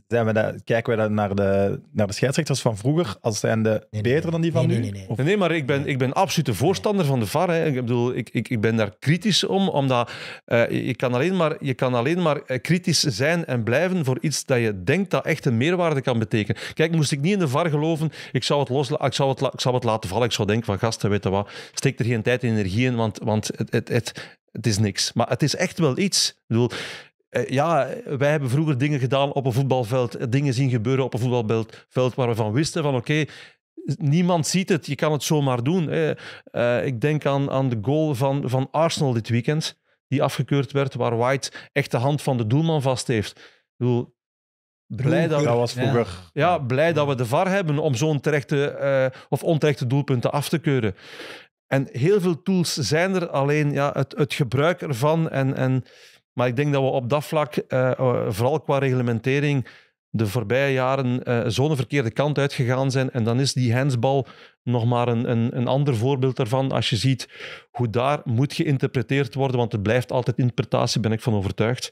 zijn we daar? kijken we dan naar, de, naar de scheidsrechters van vroeger als zijn de beter dan die van nu? Nee, nee, maar ik ben, ik ben absoluut de voorstander van de VAR. Hè. Ik bedoel, ik, ik, ik ben daar kritisch om, omdat eh, je, kan alleen maar, je kan alleen maar eh, kritisch zijn en blijven voor iets dat je denkt dat echt een meerwaarde kan betekenen. Kijk, moest ik niet in de VAR geloven, ik zou het, loslaten ik zou het, ik zou het laten vallen. Ik zou denken van, gasten, weet wat, steek er geen tijd en energie in, want, want het, het, het het is niks. Maar het is echt wel iets. Ik bedoel, eh, ja, wij hebben vroeger dingen gedaan op een voetbalveld, eh, dingen zien gebeuren op een voetbalveld waar we van wisten van oké, niemand ziet het, je kan het zomaar doen. Eh, ik denk aan, aan de goal van, van Arsenal dit weekend, die afgekeurd werd, waar White echt de hand van de doelman vast heeft. Ik bedoel, Blij dat, Ja, blij dat we de VAR hebben om zo'n terechte of onterechte doelpunten af te keuren. En heel veel tools zijn er, alleen ja, het, het gebruik ervan en, en maar ik denk dat we op dat vlak, eh, eh, vooral qua reglementering, de voorbije jaren uh, zo'n verkeerde kant uitgegaan zijn. En dan is die handsbal nog maar een, een, een ander voorbeeld daarvan. Als je ziet hoe daar moet geïnterpreteerd worden, want het blijft altijd interpretatie, ben ik van overtuigd.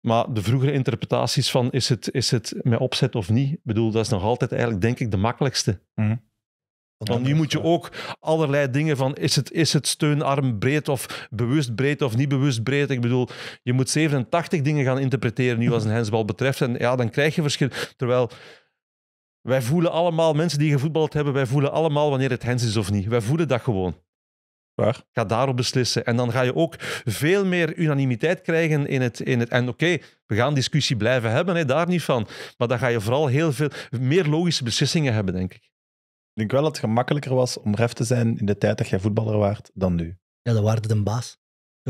Maar de vroegere interpretaties van is het, is het met opzet of niet, ik bedoel, dat is nog altijd eigenlijk, denk ik, de makkelijkste. Mm want nu moet je ook allerlei dingen van, is het, is het steunarm breed of bewust breed of niet bewust breed? Ik bedoel, je moet 87 dingen gaan interpreteren nu als een hensbal betreft. En ja, dan krijg je verschil. Terwijl wij voelen allemaal, mensen die gevoetbald hebben, wij voelen allemaal wanneer het hens is of niet. Wij voelen dat gewoon. Waar? Ga daarop beslissen. En dan ga je ook veel meer unanimiteit krijgen in het. In het en oké, we gaan discussie blijven hebben, hè, daar niet van. Maar dan ga je vooral heel veel meer logische beslissingen hebben, denk ik. Ik denk wel dat het gemakkelijker was om ref te zijn in de tijd dat jij voetballer waart dan nu. Ja, dat waarde de baas.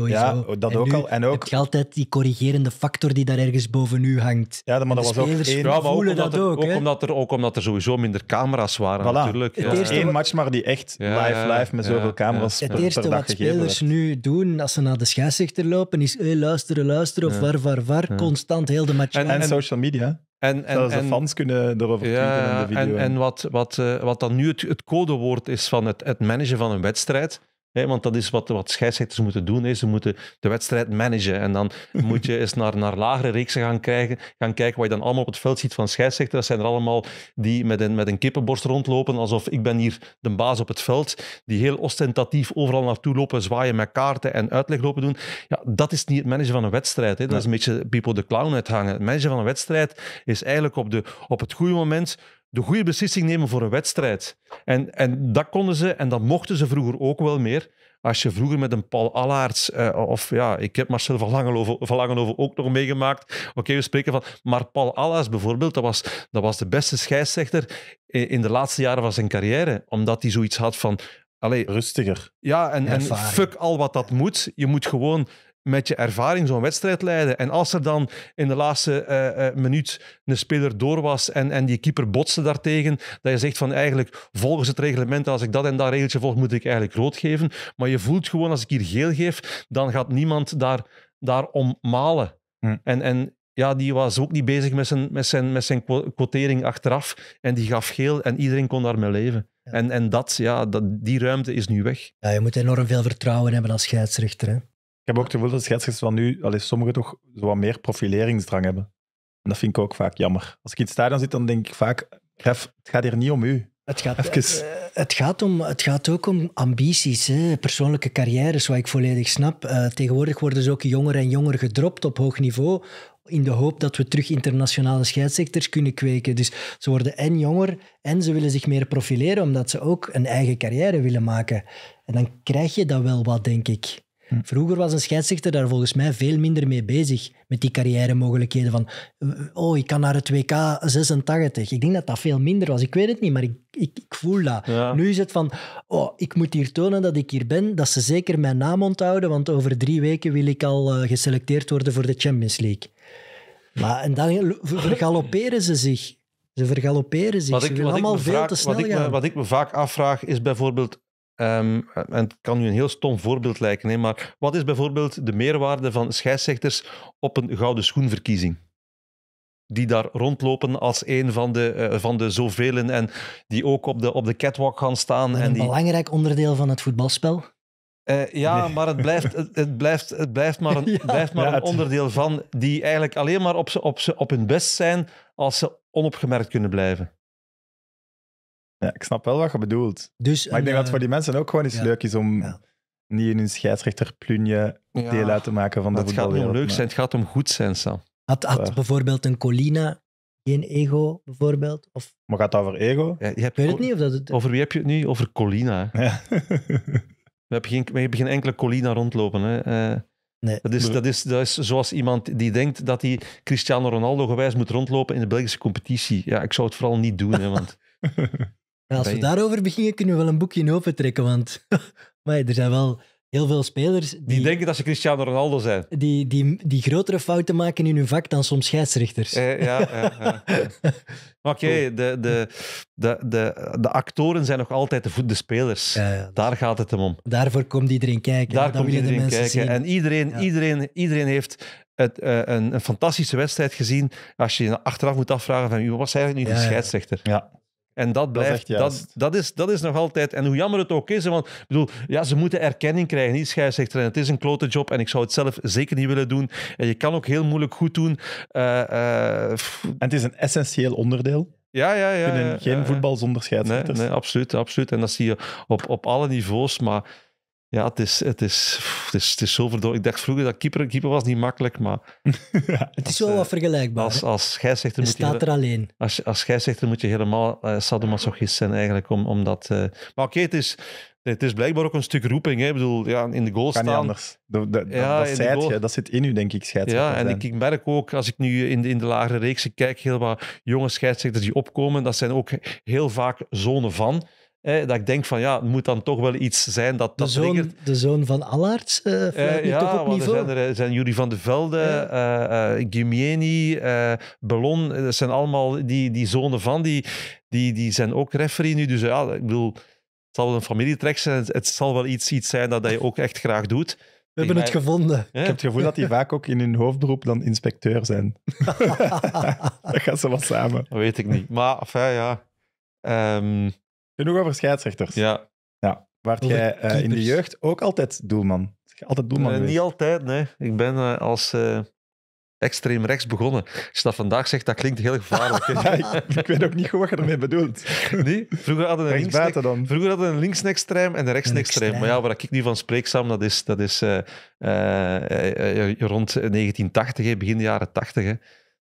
Ja, oh, dat ook al. En ook... Heb je altijd die corrigerende factor die daar ergens boven u hangt. Ja, maar dat was ook één... Ja, ook omdat, dat ook, ook, omdat er, ook omdat er sowieso minder camera's waren, natuurlijk. Het ja. eerste... match, maar die echt live, live met zoveel camera's Het eerste wat spelers nu doen, als ze naar de scheidsrechter lopen, is luisteren, luisteren, of var, var, var, constant heel de match. En, en, social media. En, en, en de fans kunnen erover ja, in de video. En, en wat, wat, eh, wat dan nu het, het codewoord is van het, het managen van een wedstrijd want dat is wat, wat scheidsrechters moeten doen. Ze moeten de wedstrijd managen. En dan moet je eens naar, naar lagere reeksen gaan, krijgen, gaan kijken wat je dan allemaal op het veld ziet van scheidsrechters. Dat zijn er allemaal die met een, met een kippenborst rondlopen, alsof ik ben hier de baas op het veld. Die heel ostentatief overal naartoe lopen, zwaaien met kaarten en uitleg lopen doen. Ja, dat is niet het managen van een wedstrijd. Dat is een beetje people the Clown uithangen. Het managen van een wedstrijd is eigenlijk op, de, op het goede moment de goede beslissing nemen voor een wedstrijd. En, en dat konden ze en dat mochten ze vroeger ook wel meer. Als je vroeger met een Paul Allaerts, eh, of ja, ik heb Marcel van Langenhoven, van ook nog meegemaakt. Oké, we spreken van... Maar Paul Allaerts bijvoorbeeld, dat was, dat was de beste scheidsrechter in de laatste jaren van zijn carrière. Omdat hij zoiets had van... Allee, Rustiger. Ja, en, en fuck al wat dat moet. Je moet gewoon met je ervaring zo'n wedstrijd leiden. En als er dan in de laatste eh, eh, minuut een speler door was en, en die keeper botste daartegen, dat je zegt van eigenlijk volgens het reglement, als ik dat en dat regeltje volg, moet ik eigenlijk rood geven. Maar je voelt gewoon, als ik hier geel geef, dan gaat niemand daar, daarom malen. Hm. En, en ja, die was ook niet bezig met zijn, met, zijn, met zijn quotering achteraf. En die gaf geel en iedereen kon daarmee leven. En, en dat, ja, dat, die ruimte is nu weg. Ja, je moet enorm veel vertrouwen hebben als scheidsrechter. Hè? Ik heb ook het gevoel dat scheidsrechters van nu, al sommigen toch, wat meer profileringsdrang hebben. En dat vind ik ook vaak jammer. Als ik in het stadion zit, dan denk ik vaak, het gaat hier niet om u. Het gaat, eh, het, gaat om, het gaat ook om ambities, persoonlijke carrières, wat ik volledig snap. Eh, tegenwoordig worden ze ook jonger en jonger gedropt op hoog niveau, in de hoop dat we terug internationale scheidsrechters kunnen kweken. Dus ze worden en jonger en ze willen zich meer profileren, omdat ze ook een eigen carrière willen maken. En dan krijg je dat wel wat, denk ik. Hm. Vroeger was een scheidsrechter daar volgens mij veel minder mee bezig. Met die carrière-mogelijkheden van. Eh, oh, ik kan naar het WK 86. Ik denk dat dat veel minder was. Ik weet het niet, maar ik, ik, voel dat. Nu is het van. Oh, ik moet hier tonen dat ik hier ben. Dat ze zeker mijn naam onthouden. Want over drie weken wil ik al eh, geselecteerd worden voor de Champions League. Maar en dan vergalopperen ze zich. Ze vergalopperen zich. ze willen allemaal veel te snel wat ik, wat ik me vaak afvraag is bijvoorbeeld Ehm, en het kan nu een heel stom voorbeeld lijken, hè, maar wat is bijvoorbeeld de meerwaarde van scheidsrechters op een gouden schoenverkiezing? Die daar rondlopen als een van de, uh, van de zoveel en die ook op de, op de catwalk gaan staan. Een en die... belangrijk onderdeel van het voetbalspel. Eh, ja, maar het blijft, het, blijft, het blijft maar, een, blijft maar een onderdeel van die eigenlijk alleen maar op, op, op hun best zijn als ze onopgemerkt kunnen blijven. Ja, ik snap wel wat je bedoelt. Dus maar ik denk eh, dat het voor die mensen ook gewoon eens ja, leuk is om niet in hun scheidsrechterplunje ja, deel uit te maken van de Het gaat niet om leuk zijn, het gaat om goed zijn, Sam. Had, had bijvoorbeeld een Colina geen ego, bijvoorbeeld? Of... Maar gaat het over ego? Ja, je hebt... weet het niet. Of dat Over wie heb je het nu? Over Colina. we, hebben geen, we hebben geen enkele Colina rondlopen. Hè. Eh, nee. dat, is, dat, is, dat is zoals iemand die denkt dat hij Cristiano Ronaldo gewijs moet rondlopen in de Belgische competitie. Ja, ik zou het vooral niet doen, hè, want... Ja, als we daarover beginnen, kunnen we wel een boekje in open trekken, want maar er zijn wel heel veel spelers... Die, die, denken dat ze Cristiano Ronaldo zijn. Die, die, die grotere fouten maken in hun vak dan soms scheidsrechters. Eh, ja, ja, ja. Oké, de, de, de, de, de actoren zijn nog altijd de, de spelers. Ja, Daar gaat het hem om. Daarvoor komt iedereen kijken. Daar komt iedereen kijken. En iedereen, iedereen, iedereen heeft... Het, eh, een, een fantastische wedstrijd gezien. Als je je achteraf moet afvragen van wie was eigenlijk nu de scheidsrechter? Ja. En dat blijft. Dat is, dat, is, dat is nog altijd. En hoe jammer het ook is, want ik bedoel, ja, ze moeten erkenning krijgen. Niet scheidsrechter. En het is een klote job. En ik zou het zelf zeker niet willen doen. En je kan ook heel moeilijk goed doen. Eh, eh, en het is een essentieel onderdeel. Ja, ja, ja. geen voetbal zonder scheidsrechters. Nee, nee, absoluut, absoluut. En dat zie je op, op alle niveaus. Maar ja, het is, het is, het is, het is zo Ik dacht vroeger dat keeper, keeper was niet makkelijk, maar... ja, het is wel eh, wat vergelijkbaar. Als, als scheidsrechter moet staat er alleen. Als, als scheidsrechter moet je helemaal eh, sadomasochist zijn eigenlijk, om, om dat... Eh, maar oké, het is... Het is blijkbaar ook een stuk roeping. Hè? Ik bedoel, ja, in de goal staan... Kan niet anders. De, ja, dat, zei je, dat zit in u, denk ik, scheidsrechter Ja, en ik, merk ook, als ik nu in de, in de lagere reeks kijk, heel wat jonge scheidsrechters die opkomen, dat zijn ook heel vaak zonen van dat ik denk van ja, het moet dan toch wel iets zijn dat, dat de zoon, De zoon van Allards Uh, eh, eh, ja, toch op niveau? Er zijn, er eh, zijn Jury van de Velde, uh, Gimieni, Ballon. Dat zijn allemaal die, die zonen van. Die, die, die zijn ook referee nu. Dus ja, ik bedoel, het zal wel een familietrek zijn. Het zal wel iets, iets zijn dat je ook echt graag doet. We hebben het gevonden. Ik heb het gevoel dat die vaak ook in hun hoofdberoep dan inspecteur zijn. dat gaan ze wel samen. Dat weet ik niet. Maar, enfin, ja. Ehm, Genoeg over scheidsrechters. Ja. ja. Waart jij eh, in de jeugd ook altijd doelman? Altijd doelman niet altijd, nee. Ik ben eh, als eh, extreem rechts begonnen. Als je dat vandaag zegt, dat klinkt heel gevaarlijk. ik, weet ook niet goed wat je ermee bedoelt. nee? Vroeger hadden we een, linksnek, dan. Vroeger hadden een en een rechtsnextreem. Maar ja, waar ik nu van spreek, dat is, dat is rond 1980, begin de jaren 80.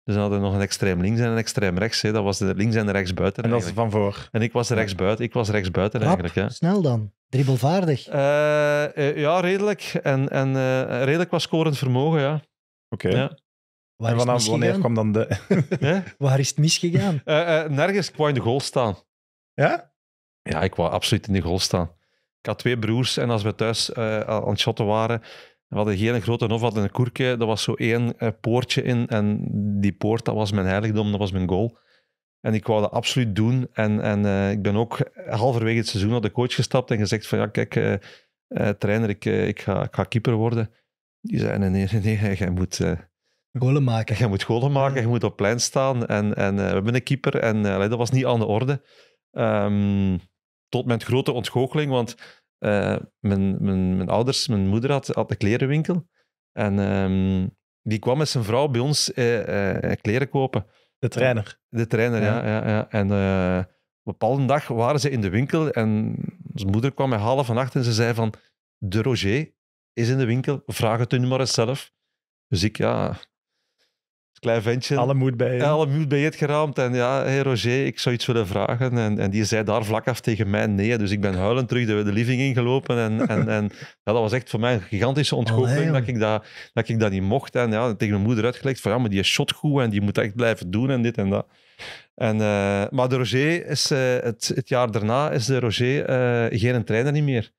Dus dan hadden we nog een extreem links en een extreem rechts. Hè. Dat was de links en de rechts buiten. En dat is van voor. En ik was rechts buiten. Ik was rechts buiten eigenlijk. Hè. Snel dan. Dribbelvaardig. Eh, eh, ja, redelijk. En, en eh, redelijk was scorend vermogen, ja. Oké. Ja. en vanaf wanneer kwam dan de... Waar is het misgegaan? nergens. Ik wou in de goal staan. Ja? Ja, ik wou absoluut in de goal staan. Ik had twee broers en als we thuis aan het shotten waren, we hadden geen grote hof, in een koerkje. dat was zo één eh, poortje in. En die poort, dat was mijn heiligdom, dat was mijn goal. En ik wou dat absoluut doen. En, en eh, ik ben ook halverwege het seizoen naar de coach gestapt en gezegd van ja, kijk, uh, trainer, ik, ik, ga, ik ga keeper worden. Die zei nee, nee, nee, jij moet... golen maken. Jij moet golen maken, je moet op plein staan. En, en we hebben een keeper en dat was niet aan de orde. Um, tot mijn grote ontgoocheling, want eh, mijn, mijn, mijn ouders, mijn moeder had, had een klerenwinkel. En ehm, die kwam met zijn vrouw bij ons eh, eh, kleren kopen. De trainer. De trainer, ja. ja, ja, En op een bepaalde dag waren ze in de winkel en zijn moeder kwam met half van acht en ze zei van, de Roger is in de winkel, vraag het u maar eens zelf. Dus ik, ja, Klein ventje. Alle moed bij je. Alle moed bij je het geraamd. En ja, hey Roger, ik zou iets willen vragen. En, en die zei daar vlak af tegen mij nee. Dus ik ben huilend terug de, de living ingelopen. En, en, en ja, dat was echt voor mij een gigantische ontgoocheling dat, ik dat, dat ik dat niet mocht. En ja, tegen mijn moeder uitgelegd van ja, maar die is shot goed en die moet echt blijven doen en dit en dat. En, eh, maar de Roger is, eh, het, het jaar daarna is de Roger uh, geen trainer niet meer.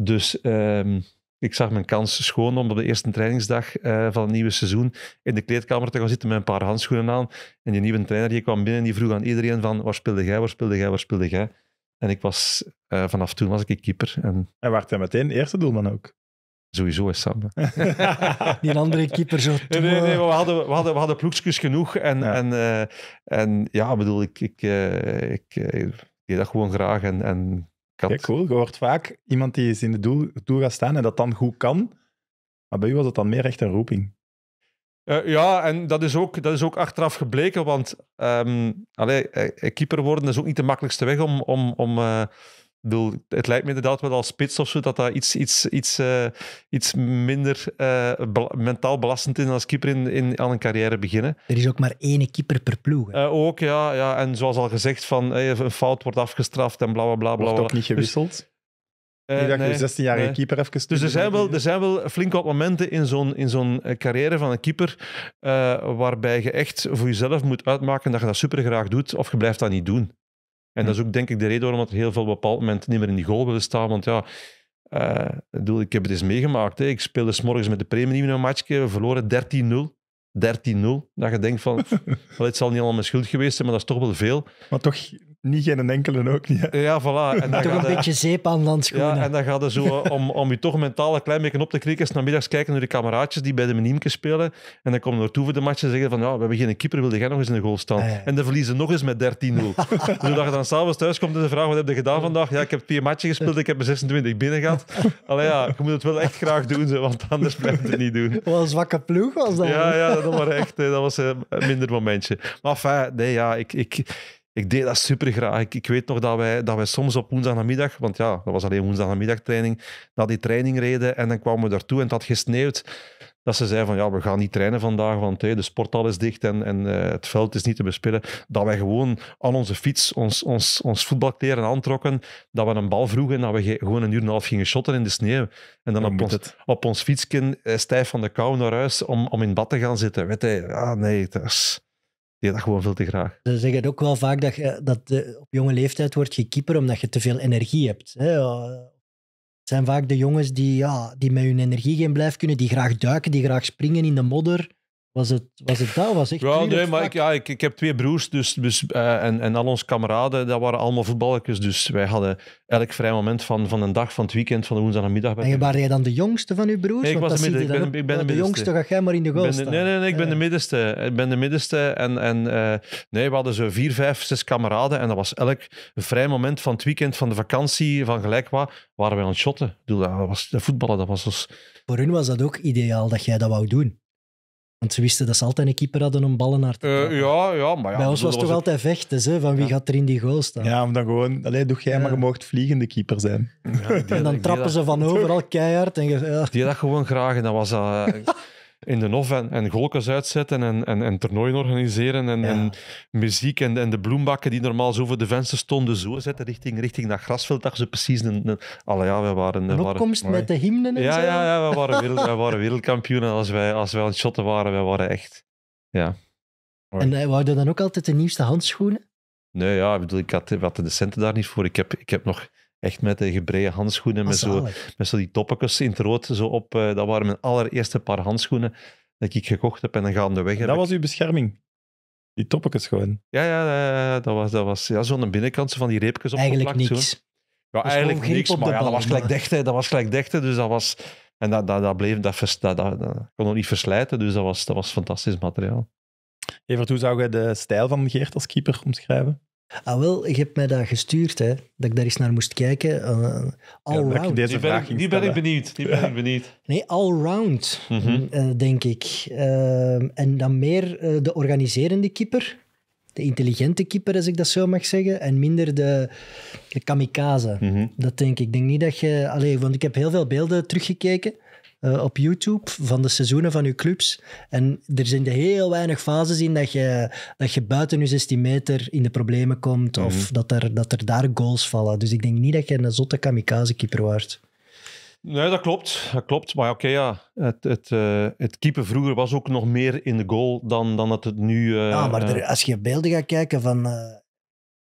Dus... Ehm, ik zag mijn kans schoon om op de eerste trainingsdag eh, van het nieuwe seizoen in de kleedkamer te gaan zitten met een paar handschoenen aan. En die nieuwe trainer die kwam binnen die vroeg aan iedereen van waar speelde jij, waar speelde jij, waar speelde jij. En ik was, eh, vanaf toen was ik keeper. En, en werd hij meteen eerste doelman ook? Sowieso is Sam. die andere keeper zo... Nee, nee, nee, eh. we hadden, we hadden, we hadden genoeg. En ja, en, en, ja bedoel, ik, ik, ik, deed dat gewoon graag. En, en ja, cool. Je hoort vaak iemand die is in de doel, doel gaat staan en dat dan goed kan. Maar bij u was het dan meer echt een roeping. Eh, ja, en dat is, ook, dat is ook achteraf gebleken, want um, keeper worden is ook niet de makkelijkste weg om, om, om, bedoel, het lijkt me inderdaad wel als spits of zo, dat dat iets, iets, iets, eh, iets minder eh, mentaal belastend is dan als keeper in, in, aan een carrière beginnen. Er is ook maar één keeper per ploeg. Eh, ook, ja, ja. En zoals al gezegd, van, een fout wordt afgestraft en bla bla bla. wordt ook niet dus, gewisseld. Dus, dat dacht, je 16 jarige nee. keeper even... Dus er zijn, wel, er zijn wel flink wat momenten in zo'n, in zo'n carrière van een keeper waarbij je echt voor jezelf moet uitmaken dat je dat supergraag doet of je blijft dat niet doen. En dat is ook denk ik de reden waarom er heel veel op bepaald moment niet meer in die goal willen staan. Want ja, eh, ik heb het eens meegemaakt. Hè. Ik speelde s morgens met de Premier een matchje. We verloren 13-0. 13-0. Dat je denkt van, well, het zal niet allemaal mijn schuld geweest zijn, maar dat is toch wel veel. Maar toch niet geen enkele ook niet. Ja, voilà. En toch een beetje zeep aan landschoenen. Ja, en dan gaat het zo, eh, om, om je toch mentaal een klein beetje op te krikken, namiddags kijken naar de kameraadjes die bij de Meniemke spelen. En dan komen we naartoe voor de match en zeggen van, ja, we hebben geen keeper, wilde jij nog eens in de goal staan? Ah, en dan verliezen nog eens met 13-0. Zodat je dan s'avonds thuis komt en de vraag, wat heb je gedaan vandaag? Ja, ik heb twee matchen gespeeld, ik heb me 26 binnen gehad. Allee, ja, je moet het wel echt graag doen, want anders blijft het niet doen. Wat een zwakke ploeg was dat. Ja, ja dat was echt, eh, dat was eh, een minder momentje. Maar enfin, nee, ja, ik... ik ik deed dat super graag. Ik, ik, weet nog dat wij, dat wij soms op woensdagmiddag, want ja, dat was alleen training, naar die training reden en dan kwamen we daartoe en het had gesneeuwd. Dat ze zeiden van ja, we gaan niet trainen vandaag, want hey, de sporthal is dicht en, en eh, het veld is niet te bespelen. Dat wij gewoon aan onze fiets ons, ons, ons voetbalkleren aantrokken, dat we een bal vroegen en dat we gewoon een uur en een half gingen shotten in de sneeuw. En dan, op, ons, het. op ons fietsje eh, stijf van de kou naar huis om, om in bad te gaan zitten. Weet je, ah nee, dat is deed dat gewoon veel te graag. Ze zeggen ook wel vaak dat, eh, dat op jonge leeftijd wordt je keeper omdat je te veel energie hebt. Hè? Eh, het zijn vaak de jongens die, ja, die met hun energie geen blijf kunnen, die graag duiken, die graag springen in de modder. Was het, was het dat? Was echt ja, nee, maar ik, ja, ik, ik, heb twee broers dus, dus, eh, en, en al onze kameraden, dat waren allemaal voetballers Dus wij hadden elk vrij moment van, van een dag, van het weekend, van de middag. En waren jij dan de jongste van uw broers? ik, was ik ben, ik ben de jongste ga jij maar in de goal staan. Nee, nee, nee, ik ben de eh. middenste. Ik ben de middenste en, en eh, nee, we hadden zo vier, vijf, zes kameraden en dat was elk vrij moment van het weekend, van de vakantie, van gelijk wat, waren wij aan het shotten. Dat was, de voetballen, dat was dus... Voor hun was dat ook ideaal dat jij dat wou doen. Want ze wisten dat ze altijd een keeper hadden om ballen naar te uh, ja, ja, maar ja, Bij ons was het toch altijd vechten, hè, van wie gaat er in die goal staan. Ja, om dan gewoon... alleen doe jij maar, je mocht vliegende keeper zijn. en dan trappen ze van overal keihard. En je, Die had dat gewoon graag en dat was... Uh... in de nof en, en golkes uitzetten en, en, en toernooien organiseren en, en muziek en, en de bloembakken die normaal zo voor de vensters stonden, zo zetten richting, richting dat grasveld. Dat ze precies een... alle ja, waren... Een opkomst met de hymnen en ja, zo. Ja, ja, we waren, wij waren wereldkampioenen als wij, als wij aan het shotten waren. Wij waren echt... Ja. En uh, wou dan ook altijd de nieuwste handschoenen? Nee, ja, ik bedoel, ik had, we hadden de centen daar niet voor. Ik heb, ik heb nog Echt met de gebreide handschoenen, met ah, zo, met zo die toppetjes in het rood zo op. Eh, dat waren mijn allereerste paar handschoenen dat ik gekocht heb en dan gaan de weg. Dat was uw bescherming? Die toppetjes gewoon? Ja, ja dat was, dat was ja, zo'n binnenkant van die reepjes opgeplakt. Eigenlijk niks. Zo. Ja, eigenlijk niks, maar ja, dat was gelijk dicht, dat was gelijk dicht, dus dat was... En dat, dat, dat bleef, dat, dat, dat, kon nog niet verslijten, dus dat was, dat was fantastisch materiaal. Evert, hoe zou je de stijl van Geert als keeper omschrijven? Ah wel, je hebt mij dat gestuurd, hè, dat ik daar eens naar moest kijken. Eh, allround. Ja, die, ben ik, die ben ik benieuwd. Die ben ik benieuwd. Nee, allround, mhm. eh, denk ik. Ehm, en dan meer eh, de organiserende keeper, de intelligente keeper, als ik dat zo mag zeggen, en minder de, kamikaze. Mhm. Dat denk ik. Ik denk niet dat je... want ik heb heel veel beelden teruggekeken. Eh, op YouTube van de seizoenen van je clubs. En er zijn heel weinig fases in dat je, dat je buiten je 16 meter in de problemen komt of mhm. dat, er, dat er daar goals vallen. Dus ik denk niet dat je een zotte kamikaze-keeper waard. Nee, dat klopt. Dat klopt. Maar oké, ja. Het, het, eh, het keeper vroeger was ook nog meer in de goal dan, dan dat het nu... Eh, ja, maar als je beelden gaat kijken van...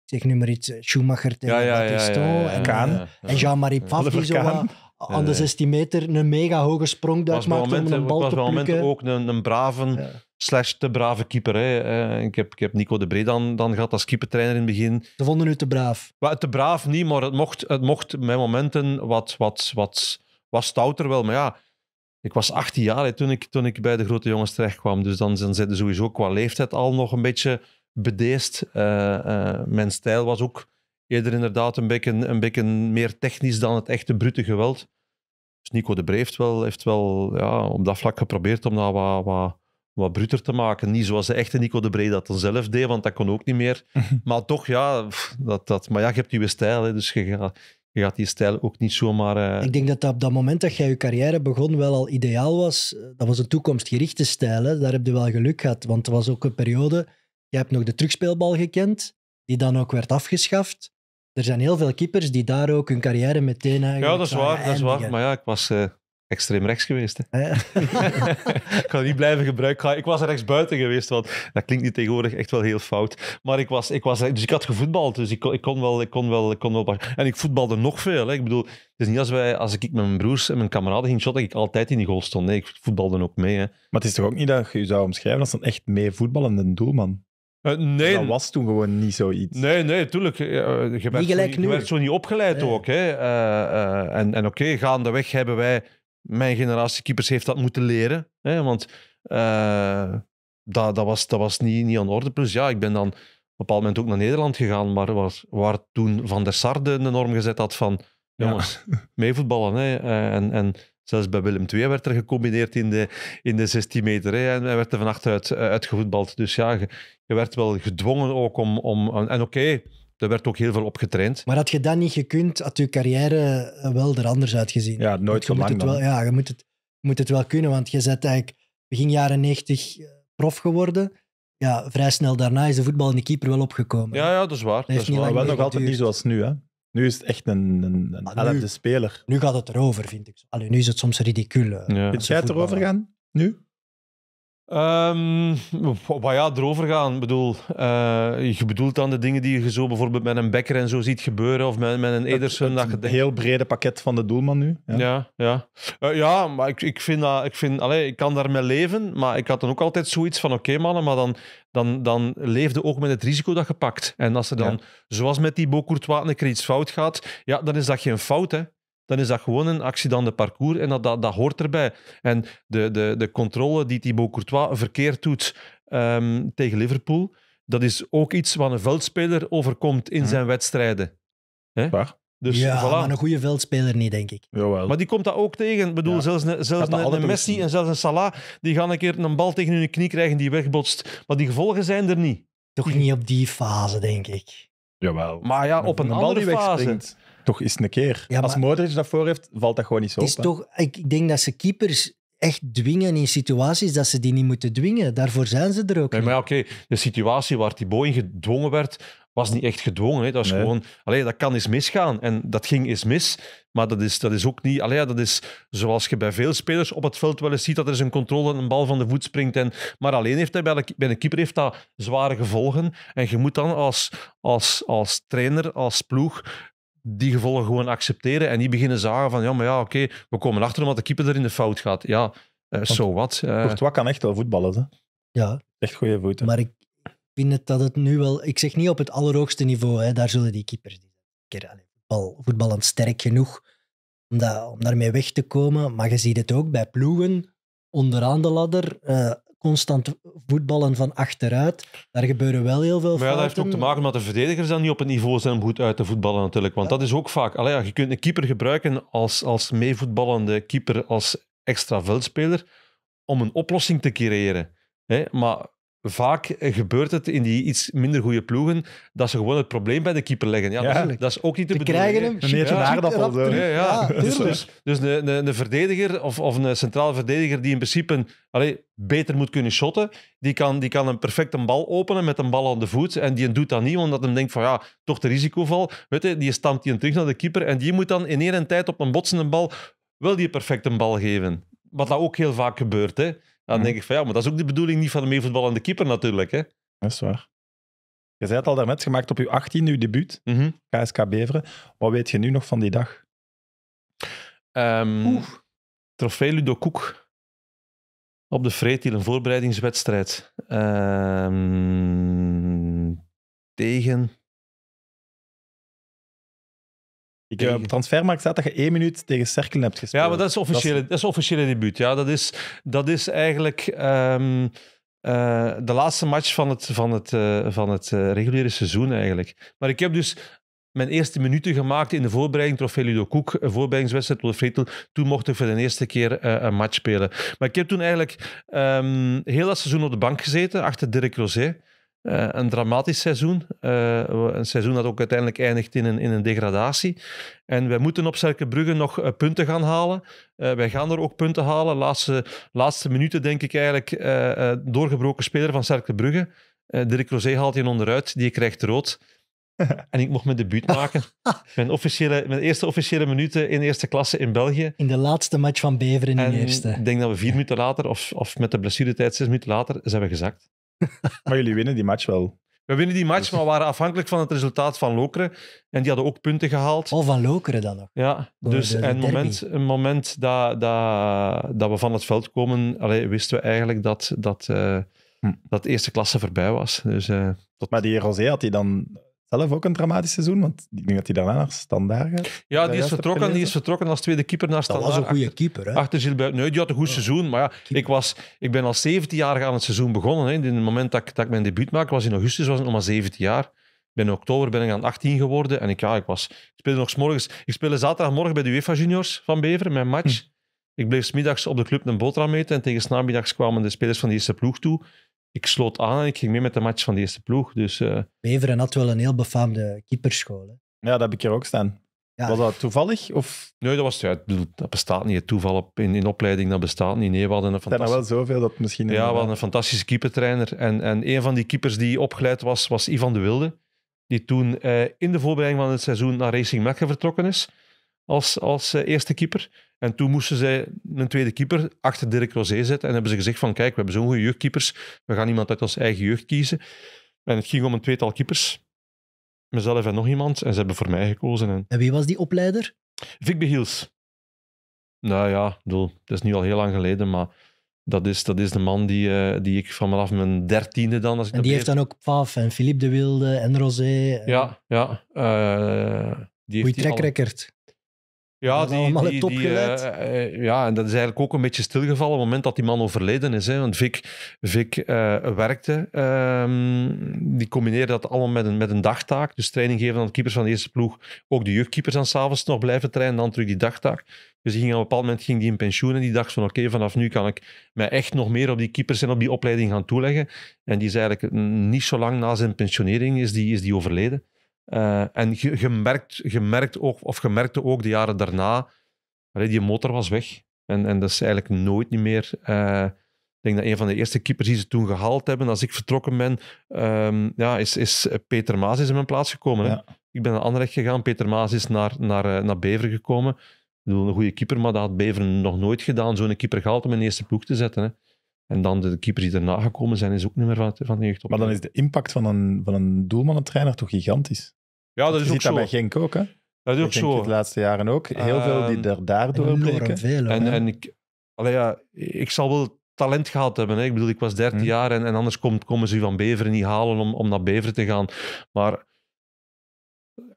zeg nu maar iets, Schumacher tegen ja, ja, en, en Jean-Marie Pfaff, die zo wat, aan de 16 meter een mega hoge sprong dat maakt moment, om een bal was te plukken. moment ook een, een brave, slash te brave keeper. Hè. Eh, ik, heb, ik heb Nico de Bree dan, dan gehad als keepertrainer in het begin. Ze vonden u te braaf? te braaf niet, maar het mocht, het mocht mijn momenten wat, wat, wat, wat stouter wel. Maar ja, ik was 18 jaar toen, ik, toen ik bij de grote jongens terecht kwam. Dus dan, dan zijn ze sowieso qua leeftijd al nog een beetje bedeesd. Eh, eh, mijn stijl was ook Eerder inderdaad een beetje, een beetje meer technisch dan het echte brute geweld. Dus Nico de Bree heeft wel, heeft wel ja, op dat vlak geprobeerd om dat wat, wat, wat bruter te maken. Niet zoals de echte Nico de Bree dat dan zelf deed, want dat kon ook niet meer. Mhm. maar toch, ja, dat, dat, maar ja, je hebt je stijl, hè, dus je gaat, je gaat die stijl ook niet zomaar... Eh, Ik denk dat, dat op dat moment dat jij je carrière begon wel al ideaal was. Eh, dat was een toekomstgerichte stijl, hè. daar heb je wel geluk gehad. Want het was ook een periode, je hebt nog de terugspeelbal gekend, die dan ook werd afgeschaft er zijn heel veel keepers die daar ook hun carrière meteen Ja, dat is waar, dat is waar. Maar ja, ik was eh, extreem rechts geweest. Hè. ik kan niet blijven gebruiken. Ik was rechts buiten geweest, want dat klinkt niet tegenwoordig echt wel heel fout. Maar ik was, ik was dus ik had gevoetbald, dus ik kon, ik kon wel, ik kon wel, ik kon wel. En ik voetbalde nog veel. Hè. Ik bedoel, het is niet als, wij, als ik met mijn broers en mijn kameraden ging shotten, dat ik altijd in die goal stond. Nee, ik voetbalde ook mee. Hè. Maar het is toch ook niet dat je, je zou omschrijven als dan echt mee voetballende doelman? Eh, nee. Dat was toen gewoon niet zoiets. Nee, nee, tuurlijk. Eh, je, werd zo, werd zo, niet opgeleid ook. Hè. Eh, en en oké, okay, gaandeweg hebben wij, mijn generatie keepers heeft dat moeten leren. Hè, want dat, dat was, dat was niet, niet aan orde. Plus ja, ik ben dan op een bepaald moment ook naar Nederland gegaan, maar was, waar toen Van der Sarde de norm gezet had van, jongens, ja. meevoetballen. Hè, en, en Zelfs bij Willem II werd er gecombineerd in de, in de 16 meter. Hè, en werd er van achteruit eh, uitgevoetbald. Dus ja, je, werd wel gedwongen ook om... om en oké, er werd ook heel veel opgetraind. Maar had je dat niet gekund, had je carrière eh, wel er anders uitgezien. Ja, nooit het, wel, Ja, je moet het, moet het wel kunnen, want je zet eigenlijk begin jaren 90 eh, prof geworden ja, vrij snel daarna is de voetbal en de keeper wel opgekomen. Ja, ja dat is waar. Dat, dat is nog altijd niet zoals nu, hè? Nu is het echt een, een, een elfde ah, speler. Nu gaat het erover, vind ik. Allee, nu is het soms ridicule. Eh, ja. jij het erover gaan? Nu? Um, wat ja, erover gaan. bedoel, eh, je bedoelt dan de dingen die je zo bijvoorbeeld met een Becker en zo ziet gebeuren, of met, met een Ederson. Het, dat je heel brede pakket van de doelman nu. Ja, ja. Ja, eh, ja maar ik, ik vind dat... Ik, vind, allez, ik kan daarmee leven, maar ik had dan ook altijd zoiets van, oké mannen, maar dan, dan, dan leefde ook met het risico dat je pakt. En als er dan, zoals met die Bokourtois, een iets fout gaat, ja, dan is dat geen fout, hè dan is dat gewoon een accident de parcours en dat, dat, dat hoort erbij. En de, de, de controle die Thibaut Courtois verkeerd doet ehm, tegen Liverpool, dat is ook iets wat een veldspeler overkomt in hm. zijn wedstrijden. Hè? Dus, ja, voilà. maar een goede veldspeler niet, denk ik. Jawel. Maar die komt dat ook tegen. Ik bedoel, zelfs de zelfs Messi en zelfs een Salah, die gaan een keer een bal tegen hun knie krijgen die wegbotst. Maar die gevolgen zijn er niet. Toch niet op die fase, denk ik. Jawel. Maar ja, op een, andere fase toch eens een keer. Als Modric dat voor heeft, valt dat gewoon niet zo het is Toch, ik denk dat ze keepers echt dwingen in situaties dat ze die niet moeten dwingen. Daarvoor zijn ze er ook nee, Maar oké, de situatie waar Thibaut in gedwongen werd, was niet echt gedwongen. Hè. Dat, is gewoon, allee, dat kan eens misgaan. En dat ging eens mis. Maar dat is, dat is ook niet... Allee, dat is zoals je bij veel spelers op het veld wel eens ziet, dat er eens een controle een bal van de voet springt. En, maar alleen heeft hij bij, de, bij een keeper heeft dat zware gevolgen. En je moet dan als, als, als trainer, als ploeg, die gevolgen gewoon accepteren en niet beginnen zagen van ja, maar ja, oké, we komen achter omdat de keeper er in de fout gaat. Ja, zo wat. Uh. kan echt wel voetballen, hè? Ja. Echt goede voeten. Maar ik vind het dat het nu wel... Ik zeg niet op het allerhoogste niveau, hè, daar zullen die keepers die keer voetbal, voetballend sterk genoeg om, dat, om daarmee weg te komen. Maar je ziet het ook bij ploegen onderaan de ladder. Eh, constant voetballen van achteruit. Daar gebeuren wel heel veel maar dat heeft ook te maken met de verdedigers dan niet op het niveau zijn om goed uit te voetballen natuurlijk. Want dat is ook vaak... Allee, ja, je kunt een keeper gebruiken als, als meevoetballende keeper, als extra veldspeler, om een oplossing te creëren. Hè? Maar vaak gebeurt het in die iets minder goede ploegen dat ze gewoon het probleem bij de keeper leggen. Ja, Dat, is, ook niet te, te krijgen hem, een eh, ja. aardappel. ja. dus, dus, dus een, verdediger of, of een centrale verdediger die in principe allez, beter moet kunnen shotten, die kan, die kan een perfecte bal openen met een bal aan de voet en die doet dat niet omdat hem denkt van ja, toch de risicoval. Weet je, die stampt die terug naar de keeper en die moet dan in één tijd op een botsende bal wel die perfecte bal geven. Wat dat ook heel vaak gebeurt. Hè. Dan mhm. denk ik van ja, maar dat is ook de bedoeling niet van de meevoetballende keeper natuurlijk. Hè? Dat is waar. Je zei het al daarnet, gemaakt op je 18, uw debuut, mm KSK Beveren. Wat weet je nu nog van die dag? Um, trofee Ludo Koek op de Vreetiel, een voorbereidingswedstrijd. Ehm, tegen Ik heb eh, op transfermarkt staat dat je één minuut tegen Cercle hebt gespeeld. Ja, maar dat is officiële, dat is... Dat is officiële debuut. Ja, dat is, dat is eigenlijk ehm, eh, de laatste match van het, van het, eh, van het reguliere seizoen eigenlijk. Maar ik heb dus mijn eerste minuten gemaakt in de voorbereiding. Trofee Ludo Koek, een voorbereidingswedstrijd voor Fretel. Toen mocht ik voor de eerste keer een match spelen. Maar ik heb toen eigenlijk um, heel dat seizoen op de bank gezeten, achter Dirk Rosé. Eh, een dramatisch seizoen. Eh, een seizoen dat ook uiteindelijk eindigt in een, in een degradatie. En wij moeten op Cerkenbrugge nog eh, punten gaan halen. wij gaan er ook punten halen. Laatste, laatste minuten, denk ik eigenlijk, doorgebroken speler van Cerkenbrugge. Uh, Dirk Rosé haalt je onderuit, die krijgt rood. en ik mocht mijn debuut maken. Mijn, officiële, mijn eerste officiële minuten in eerste klasse in België. In de laatste match van Beveren in eerste. Ik denk dat we vier minuten later, of, of met de tijd, zes minuten later, zijn we gezakt. maar jullie winnen die match wel. We winnen die match, dus- maar waren afhankelijk van het resultaat van Lokeren. En die hadden ook punten gehaald. Oh, van Lokeren dan nog? Ja, dus de, moment, een moment dat, dat, dat we van het veld komen, wisten we eigenlijk dat, dat, eh, hm. dat de eerste klasse voorbij was. Dus, eh, tot... Maar die Rosé had hij dan zelf ook een dramatisch seizoen, want ik denk dat hij daarna naar Standaard gaat. Ja, die is, vertrokken, die is vertrokken als tweede keeper naar Standaard. Dat was een goede keeper, hè? Achter Gilbert. Nee, die had een goed seizoen, maar ja, ik, was, ik ben al 17 jaar aan het seizoen begonnen. Hè. In het moment dat, dat ik mijn debuut maakte, was in augustus, was ik nog maar 17 jaar. In oktober ben ik aan 18 geworden en ik, ja, ik, was, ik speelde nog s morgens. Ik speelde zaterdagmorgen bij de UEFA Juniors van Bever, mijn match. Hm. Ik bleef smiddags op de club een boterham eten en tegen namiddags kwamen de spelers van de eerste ploeg toe ik sloot aan en ik ging mee met de match van de eerste ploeg. Dus, uh... Eh, Beveren had wel een heel befaamde keeperschool. Hè? Ja, dat heb ik hier ook staan. Was dat toevallig? Of? Nee, dat, was, ja, dat bestaat niet. Het toeval op, in, in opleiding, dat bestaat niet. Nee, we hadden een fantastische... wel zoveel dat misschien... Ja, we hadden een fantastische keepertrainer. En, en een van die keepers die opgeleid was, was Ivan de Wilde. Die toen eh, in de voorbereiding van het seizoen naar Racing Mechelen vertrokken is. Als, als eh, eerste keeper. En toen moesten zij een tweede keeper achter Dirk Rosé zetten. En hebben ze gezegd van, kijk, we hebben zo'n goede jeugdkeepers. We gaan iemand uit ons eigen jeugd kiezen. En het ging om een tweetal keepers. Mezelf en nog iemand. En ze hebben voor mij gekozen. En, en wie was die opleider? Vic Behiels. Nou ja, bedoel, dat is nu al heel lang geleden, maar dat is, dat is de man die, eh, die ik vanaf mijn dertiende dan... Als ik en die heeft dan ook Paf en Philippe de Wilde en Rosé. En... Ja, ja. Uh, die Goeie ja, die, allemaal die, die eh, eh, ja, en dat is eigenlijk ook een beetje stilgevallen op het moment dat die man overleden is. Hè. Want Vic, Vic eh, werkte, ehm, die combineerde dat allemaal met een, met een dagtaak. Dus training geven aan de keepers van de eerste ploeg. Ook de jeugdkeepers aan s'avonds nog blijven trainen, dan terug die dagtaak. Dus die ging op een bepaald moment ging die in pensioen en die dacht van oké, vanaf nu kan ik mij echt nog meer op die keepers en op die opleiding gaan toeleggen. En die is eigenlijk niet zo lang na zijn pensionering is die, is die overleden. Eh, en je, ook, of je merkte ook de jaren daarna, allee, die motor was weg. En, en dat is eigenlijk nooit niet meer. Eh, ik denk dat een van de eerste keepers die ze toen gehaald hebben, als ik vertrokken ben, ehm, ja, is, is eh, Peter Maas is in mijn plaats gekomen. Hè? Ik ben naar Anderlecht gegaan, Peter Maas is naar, naar, naar Bever gekomen. Ik bedoel, een goede keeper, maar dat had Bever nog nooit gedaan, zo'n keeper gehaald om in de eerste ploeg te zetten. Hè? En dan de keepers die erna gekomen zijn, is ook niet meer van, van de op. Maar dan is de impact van een, van een doelmannentrainer toch gigantisch? Ja, dat, is ook zo. Je ziet dat bij Genk ook, hè? Dat is ook zo. de laatste jaren ook. Heel veel die ehm, er daardoor bleken. Veel, en, en ik, allee, ja, ik zal wel talent gehad hebben. Hè. Ik bedoel, ik was 13 hm. jaar en, en anders komt, komen ze van Beveren niet halen om, om naar Beveren te gaan. Maar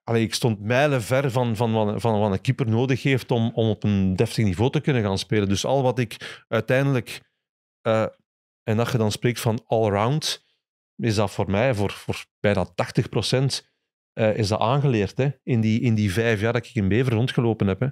allee, ik stond mijlenver van, van, van, van wat een keeper nodig heeft om, om op een deftig niveau te kunnen gaan spelen. Dus al wat ik uiteindelijk eh, en dat je dan spreekt van all-round, is dat voor mij, voor, voor bijna 80 eh, is dat aangeleerd. Hè? In, die, in die vijf jaar dat ik in Bever rondgelopen heb. Hè?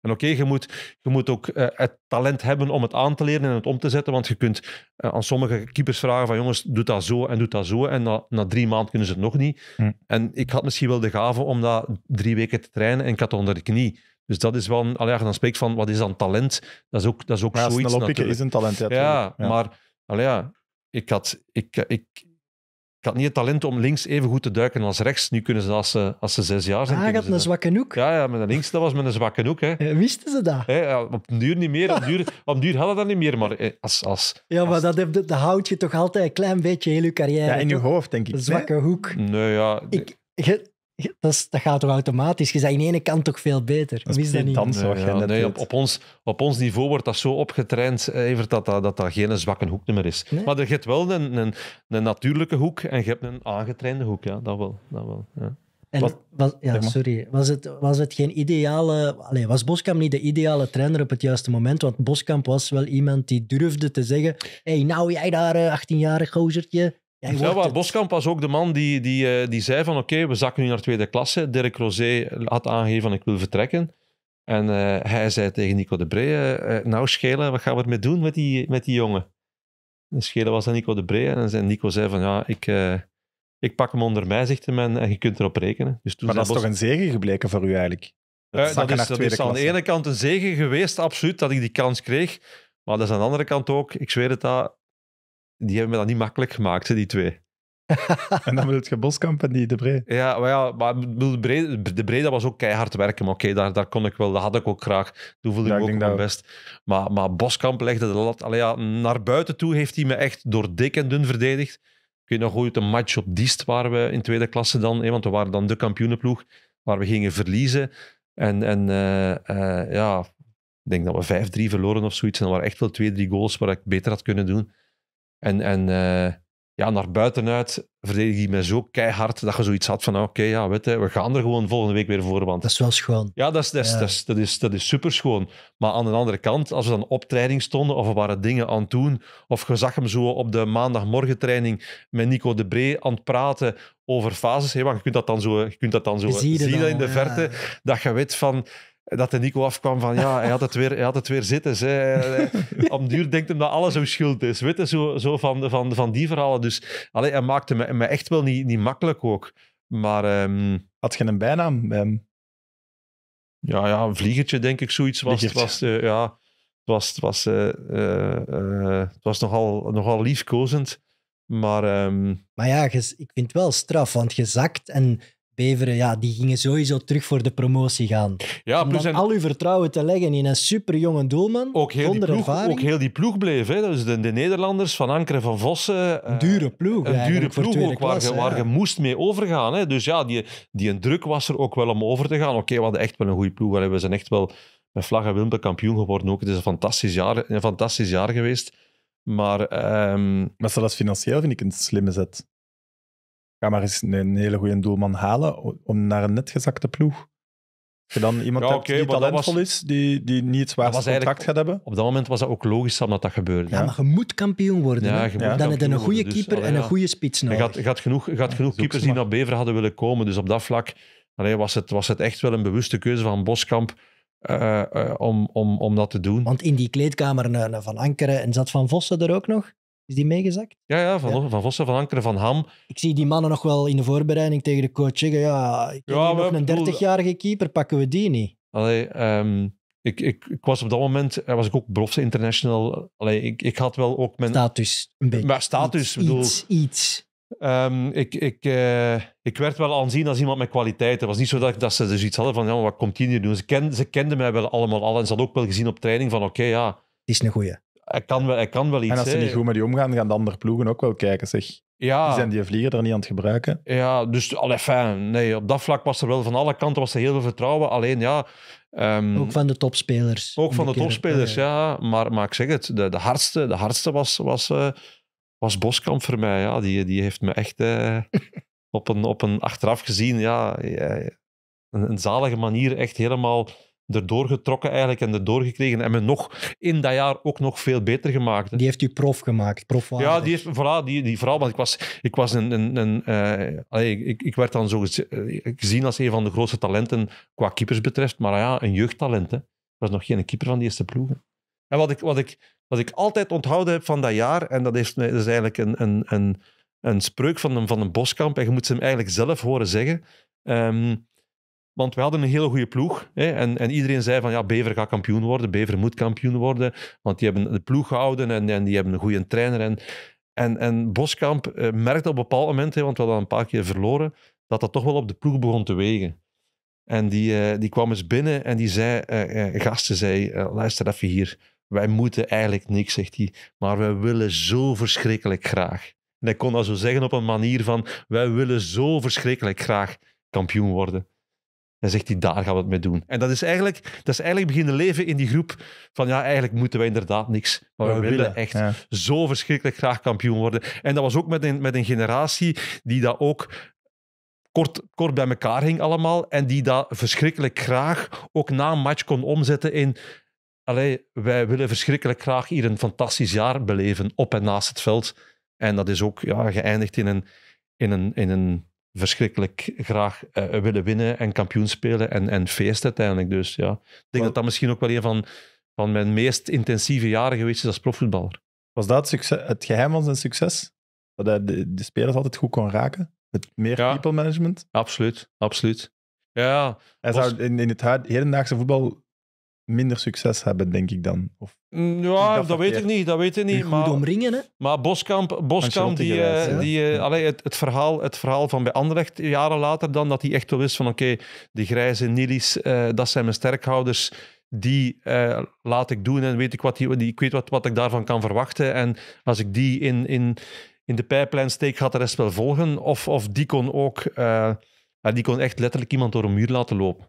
En oké, je, moet, je moet ook eh, het talent hebben om het aan te leren en het om te zetten. Want je kunt aan sommige keepers vragen van jongens, doe dat zo en doe dat zo. En na, na drie maanden kunnen ze het nog niet. Hm. En ik had misschien wel de gave om dat drie weken te trainen en ik had het onder de knie. Dus dat is wel, een, allee, als je dan spreekt van wat is dan talent, dat is ook, dat is ook ja, zoiets natuurlijk. is een talent. Ja, ja, maar allee, ja, ik, had, ik, ik, ik had niet het talent om links even goed te duiken als rechts. Nu kunnen ze als ze, als ze zes jaar zijn. Ah, je had een zwakke hoek. Ja, ja, met een links, dat was met een zwakke hoek. Hè. wisten ze dat? ja, op duur niet meer. Op duur, op duur hadden dat niet meer. Maar eh, als, als, ja, maar Dat, heb, dat houd je toch altijd een klein beetje heel je carrière. Ja, in je hoofd, denk ik. Een zwakke hoek. Nee, ja. Ik, dat, dat, gaat toch automatisch? Je bent aan de ene kant toch veel beter? Dat is, niet? nee, op, ons, op ons niveau wordt dat zo opgetraind, eh, Evert, dat dat, dat, geen zwakke hoek meer is. Maar je hebt wel een, een, een, natuurlijke hoek en je hebt een aangetrainde hoek. Ja, dat wel. Dat wel ja. En ja, sorry, was het, was het geen ideale... Allez, was Boskamp niet de ideale trainer op het juiste moment? Want Boskamp was wel iemand die durfde te zeggen... hey, nou jij daar 18-jarig eh, gozertje, ja, Boskamp was ook de man die, die, eh, die zei van oké, we zakken nu naar tweede klasse. Dirk Rosé had aangegeven van ik wil vertrekken. En eh, hij zei tegen Nico de Bree, eh, nou Schelen, wat gaan we ermee doen met die, met die jongen? En Schelen was aan Nico de Bree en, zei Nico zei van ja, ik, ik pak hem onder mij, zegt de en, en je kunt erop rekenen. Dus maar dat is toch een zegen gebleken voor u eigenlijk? Dat, dat is, aan de ene kant een zegen geweest, absoluut, dat ik die kans kreeg. Maar dat is aan de andere kant ook, ik zweer het, dat die hebben me dat niet makkelijk gemaakt, die twee. en dan wil je Boskamp en die De Bree. Ja, maar, ja, maar de, Bree, de dat was ook keihard werken. Maar oké, daar, daar kon ik wel, dat had ik ook graag. Toen voelde ik ook mijn best. Maar, maar Boskamp legde de lat... Allee, ja, naar buiten toe heeft hij me echt door dik en dun verdedigd. Ik weet nog goed, een match op Diest waar we in tweede klasse dan. Hè, want we waren dan de kampioenenploeg waar we gingen verliezen. En, en eh, eh, ja, ik denk dat we 5-3 verloren of zoiets. En er waren echt wel twee drie goals waar ik beter had kunnen doen. En, en eh, ja, naar buitenuit verdedigde hij mij zo keihard dat je zoiets had van, ah, oké, ja, weet je, we gaan er gewoon volgende week weer voor. Want... Dat is wel schoon. Ja, dat is, dat, is, dat, is, dat, is, dat is super schoon. Maar aan de andere kant, als we dan op training stonden of we waren dingen aan het doen, of je zag hem zo op de maandagmorgen training met Nico de Bree aan het praten over fases, hè, want je kunt dat dan zo, je kunt dat dan zo zien in de verte, dat je weet van dat de Nico afkwam van ja, hij had het weer, hij had het weer zitten. Ze. Eh, eh, Om duur denkt hem dat alles zo schuld is. Weet zo, zo van, van, van die verhalen. Dus allee, hij maakte me, me echt wel niet, niet makkelijk ook. Maar, ehm, Had je een bijnaam Ja, ja, een vliegertje denk ik, zoiets was het. Was, eh, ja, het was, het was, het was nogal, nogal liefkozend. Maar, ehm, maar ja, ik vind het wel straf, want je zakt en Beveren, ja, die gingen sowieso terug voor de promotie gaan. Ja, al uw vertrouwen te leggen in een superjonge doelman, ook heel zonder die ploeg, ervaring. Ook heel die ploeg bleef. Hè. Dus de, de Nederlanders van Ankeren van Vossen. Eh, een dure ploeg. Een dure ploeg ook, waar, je, moest mee overgaan. Hè. Dus ja, die, die een druk was er ook wel om over te gaan. Oké, we hadden echt wel een goede ploeg. We zijn echt wel met vlag en wimpel kampioen geworden ook. Het is een fantastisch jaar, een fantastisch jaar geweest. Maar, um... maar zelfs financieel vind ik een slimme zet ga maar eens een, hele goede doelman halen om naar een net gezakte ploeg. Je dan iemand hebt die talentvol is, die, die niet het zwaarste gaat hebben. Op dat moment was dat ook logisch dat dat gebeurde. Ja, maar je moet kampioen worden. je moet dan heb je een goede dus- keeper en een goede spits nodig. Je had, had, genoeg, gaat genoeg keepers die naar Bever hadden willen komen. Dus op dat vlak allee, was, het, was het echt wel een bewuste keuze van Boskamp eh, eh, om, om, om dat te doen. Want in die kleedkamer eh, van Ankeren en zat Van Vossen er ook nog? Is die meegezakt? Ja, ja, van, ja. van Vossen, Van Ankeren, Van Ham. Ik zie die mannen nog wel in de voorbereiding tegen de coach zeggen, ja, ik ja, nog een 30-jarige keeper, pakken we die niet? Allee, ehm, ik, ik, ik, was op dat moment eh, was ik ook Brofse international. Allee, ik, ik had wel ook mijn... Status, een beetje. Maar status, iets, bedoel... Iets, iets. Ehm, ik, ik, eh, ik werd wel aanzien als iemand met kwaliteit. Het was niet zo dat, ze dus iets hadden van, ja, wat komt hier doen? Ze, kenden ze kenden mij wel allemaal al en ze hadden ook wel gezien op training van, oké, ja... Die is een goeie. Hij kan wel, hij kan wel iets. En als ze niet goed met die omgaan, gaan de andere ploegen ook wel kijken, zeg. Ja. Die zijn die vlieger er niet aan het gebruiken. Ja, dus allee, fijn. Nee, op dat vlak was er wel van alle kanten was er heel veel vertrouwen. Alleen ja... Ehm, ook van de topspelers. Ook van de, topspelers, eh, ja. Maar, maar ik zeg het, de, de, hardste, de hardste was, was, eh, was Boskamp voor mij. Ja. Die, die heeft me echt eh, op, een, op een achteraf gezien, ja, een, een zalige manier echt helemaal erdoor getrokken eigenlijk en erdoor gekregen en me nog in dat jaar ook nog veel beter gemaakt. Die heeft u prof gemaakt, prof van. Ja, die heeft, voilà, die, die, vooral, want ik was, ik was een... een, een eh, ik, ik werd dan zo eh, gezien als een van de grootste talenten qua keepers betreft, maar ja, een jeugdtalent. Hè. Ik was nog geen keeper van de eerste ploegen. En wat ik, wat ik, wat ik altijd onthouden heb van dat jaar, en dat is, dat is eigenlijk een, een, een, een spreuk van een, van een boskamp, en je moet ze hem eigenlijk zelf horen zeggen... Ehm, want we hadden een hele goede ploeg. Hè? En, en, iedereen zei van ja, Bever gaat kampioen worden. Bever moet kampioen worden. Want die hebben de ploeg gehouden en, en die hebben een goede trainer. En, en, en Boskamp eh, merkte op een bepaald moment, hè, want we hadden een paar keer verloren, dat dat toch wel op de ploeg begon te wegen. En die, eh, die kwam eens binnen en die zei, eh, eh gasten zei, eh, luister even hier, wij moeten eigenlijk niks, zegt hij, maar wij willen zo verschrikkelijk graag. En hij kon dat zo zeggen op een manier van, wij willen zo verschrikkelijk graag kampioen worden. Dan zegt hij, daar gaan we het mee doen. En dat is eigenlijk, dat is eigenlijk beginnen leven in die groep van, ja, eigenlijk moeten wij inderdaad niks. Maar we, willen, echt zo verschrikkelijk graag kampioen worden. En dat was ook met een, met een generatie die dat ook kort, kort bij elkaar hing allemaal. En die dat verschrikkelijk graag ook na een match kon omzetten in... Allee, wij willen verschrikkelijk graag hier een fantastisch jaar beleven op en naast het veld. En dat is ook ja, geëindigd in een, in een, in een verschrikkelijk graag eh, willen winnen en kampioen spelen en, en feest uiteindelijk. Dus ja, ik denk dat dat misschien ook wel een van, van mijn meest intensieve jaren geweest is als profvoetballer. Was dat het, succes, het geheim van zijn succes? Dat hij de, de spelers altijd goed kon raken? Het meer people management? Absoluut, absoluut. Ja, Hij zou in, in het hedendaagse voetbal minder succes hebben, denk ik dan. Of, mm, ja, dat, dat weet ik niet. Dat weet ik niet. Maar, omringen, hè? Maar Boskamp, Boskamp die, eh, die, uh, het, het, verhaal, het verhaal van bij Anderecht jaren later dan, dat hij echt wel wist van oké, die grijze Nilis, eh, dat zijn mijn sterkhouders die laat ik doen en weet ik, wat die, ik weet wat, wat ik daarvan kan verwachten. En als ik die in, in, in de pijplijn steek, gaat de rest wel volgen. Of, of die kon ook die kon echt letterlijk iemand door een muur laten lopen.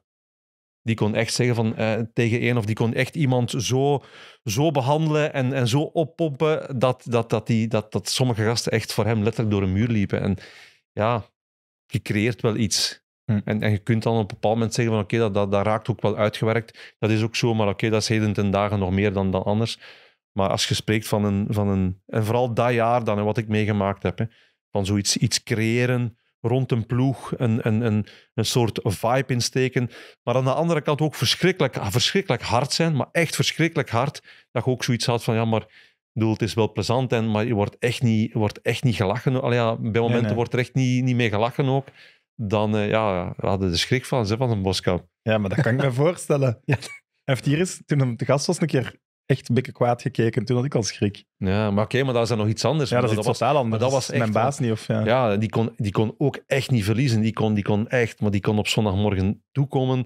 Die kon echt zeggen van, eh, tegen één, of die kon echt iemand zo, zo behandelen en, en zo oppompen dat, dat, dat, die, dat, dat sommige gasten echt voor hem letterlijk door een muur liepen. En ja, je creëert wel iets. Hm. En, en je kunt dan op een bepaald moment zeggen van oké, dat, dat, dat, raakt ook wel uitgewerkt. Dat is ook zo, maar oké, dat is heden ten dagen nog meer dan, dan anders. Maar als je spreekt van een, van een... En vooral dat jaar dan, wat ik meegemaakt heb, van zoiets iets creëren rond een ploeg een, een, een, een soort vibe insteken. Maar aan de andere kant ook verschrikkelijk, ah, verschrikkelijk hard zijn, maar echt verschrikkelijk hard. Dat je ook zoiets had van, ja, maar bedoel, het is wel plezant, en, maar je wordt echt niet, wordt echt niet gelachen. Al ja, bij momenten wordt er echt niet, niet mee gelachen ook. Dan uh, ja, we hadden de schrik van, ze, van een boskap. Ja, maar dat kan ik me voorstellen. Ja. hier eens, toen de gast was, een keer echt een kwaad gekeken. Toen had ik al schrik. Ja, maar oké, maar dat is dan nog iets anders. Ja, dat is was, totaal anders. Maar dat was echt, Mijn baas niet, of ja. Ja, die kon, die kon ook echt niet verliezen. Die kon, die kon echt, maar die kon op zondagmorgen toekomen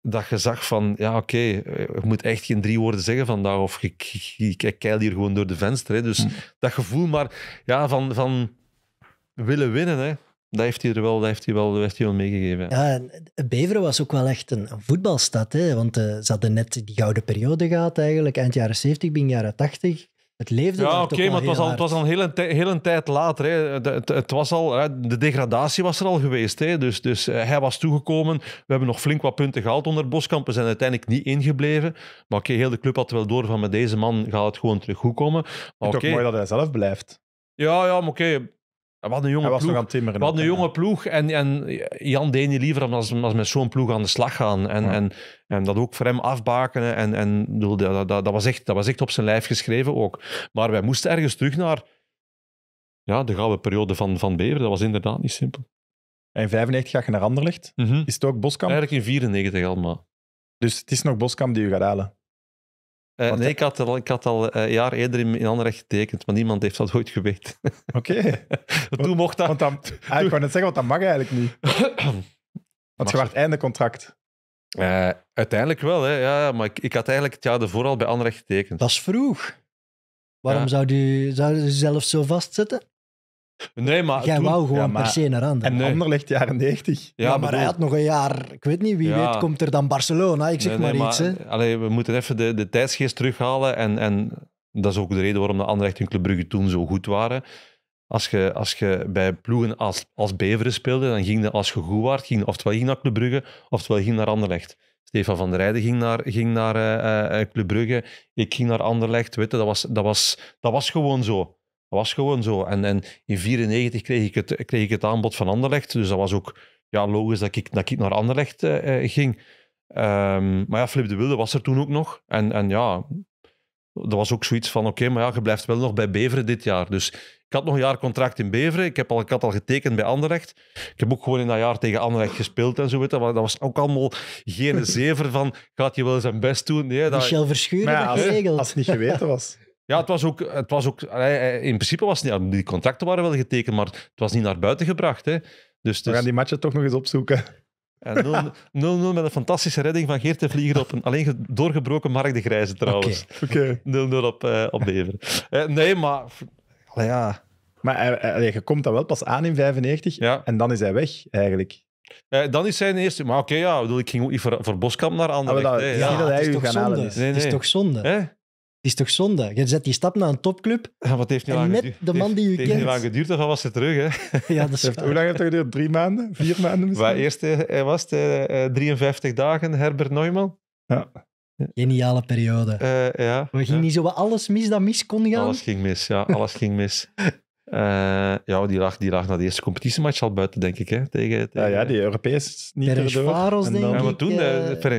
dat je zag van, ja oké, eh, ik moet echt geen drie woorden zeggen vandaag of ik, ik, keil hier gewoon door de venster. Hè. Dus hm. dat gevoel maar ja, van, van willen winnen, hè dat heeft hij er wel, dat heeft hij wel, heeft hij wel meegegeven. Ja, Beveren was ook wel echt een, voetbalstad. Hè? Want eh, ze hadden net die gouden periode gehad eigenlijk. Eind jaren 70, begin jaren 80. Het leefde Ja, oké, maar het was, al, het was al een hele, tijd later. Hè. De, het, het, was al, de degradatie was er al geweest. Hè. Dus, dus eh, hij was toegekomen. We hebben nog flink wat punten gehaald onder Boskamp. We zijn uiteindelijk niet ingebleven. Maar oké, okay, heel de club had wel door van met deze man gaat het gewoon terug goed komen. Maar, het is ook mooi dat hij zelf blijft. Ja, ja, maar oké. Wat een jonge hij ploeg. Timmeren, Wat een jonge ploeg. En, en Jan deed liever als, als met zo'n ploeg aan de slag gaan. En, en, dat ook voor hem afbakenen. En, en dat, dat, was echt, dat was echt op zijn lijf geschreven ook. Maar wij moesten ergens terug naar ja, de gouden periode van, van Bever. Dat was inderdaad niet simpel. En in 95 ga je naar Anderlecht. Mm Is het ook Boskamp? Eigenlijk in 94 al, maar... Dus het is nog Boskamp die u gaat halen? Eh, nee, ik had al, ik had al eh, een jaar eerder in, in getekend, maar niemand heeft dat ooit geweten. Oké. Okay. toen mocht dat... dan, ah, ik wou net zeggen, want dat mag eigenlijk niet. want je wacht einde contract. Eh, uiteindelijk wel, hè. Ja, maar ik, ik had eigenlijk het jaar ervoor al bij Anderlecht getekend. Dat is vroeg. Waarom zou, je zou zelf zo vastzetten? Nee, maar Jij toen... wou gewoon ja, maar... per se naar Anderlecht. En nee. Anderlecht jaren 90. Ja, maar hij had nog een jaar, ik weet niet, wie weet komt er dan Barcelona, ik zeg maar iets. allee, we moeten even de, de tijdsgeest terughalen en, en dat is ook de reden waarom de Anderlecht en Club Brugge toen zo goed waren. Als je, als je bij ploegen als, als Beveren speelde, dan ging de, als je goed waard, ging, oftewel ging naar Club Brugge, oftewel ging naar Anderlecht. Stefan van der Rijden ging naar, ging naar eh, eh, eh, Club Brugge, ik ging naar Anderlecht. Weet je, dat, was, dat, was, dat was gewoon zo. Dat was gewoon zo. En, en in 1994 kreeg, ik het, kreeg ik het aanbod van Anderlecht. Dus dat was ook ja, logisch dat ik, dat ik naar Anderlecht eh, eh, ging. Ehm, maar ja, Flip de Wilde was er toen ook nog. En, en ja, dat was ook zoiets van: oké, maar ja, je blijft wel nog bij Beveren dit jaar. Dus ik had nog een jaar contract in Beveren. Ik, heb al, ik had al getekend bij Anderlecht. Ik heb ook gewoon in dat jaar tegen Anderlecht gespeeld en zo. Weet maar dat was ook allemaal geen zever van: gaat hij wel zijn best doen? Nee, dat... Michel Verschuren, dat als, als, het niet geweten was. Ja, het was ook. Het was ook eh, eh, in principe was het niet. Die contracten waren wel getekend, maar het was niet naar buiten gebracht. Hè. Dus, dus... We gaan dus- die matchen toch nog eens opzoeken. 0-0 met een fantastische redding van Geert de Vlieger op een alleen doorgebroken Mark de Grijze trouwens. 0-0 op, uh, op Bever. Uh, nee, maar... Allee, ja. Maar je komt dan wel pas aan in 95 ja. en dan is hij weg eigenlijk. dan is zijn eerste... Maar oké, ja, ik, bedoel, ik ging ook niet voor, voor Boskamp naar ah, Anderlecht. ik dat, nee, ja, dat hij is u gaan zonde. halen is. Nee, nee. Het is toch zonde? Eh? Het is toch zonde? Je zet die stap naar een topclub. Ja, wat heeft de man die je heeft, kent. niet lang geduurd, dan was ze terug. Hè? Ja, dat is heeft, hoe lang heeft het geduurd? Drie maanden? Vier maanden misschien? eerste? eerst eh, was het, 53 eh, eh, dagen, Herbert Neumann. Ja. Geniale periode. ja, We gingen niet zo alles mis dat mis kon gaan. Alles ging mis, ja. Alles ging mis. ja, die lag, die lag na de eerste match al buiten, denk ik. Hè, tegen, tegen ja, ja, die Europees niet Faros, denk en dan, ik. En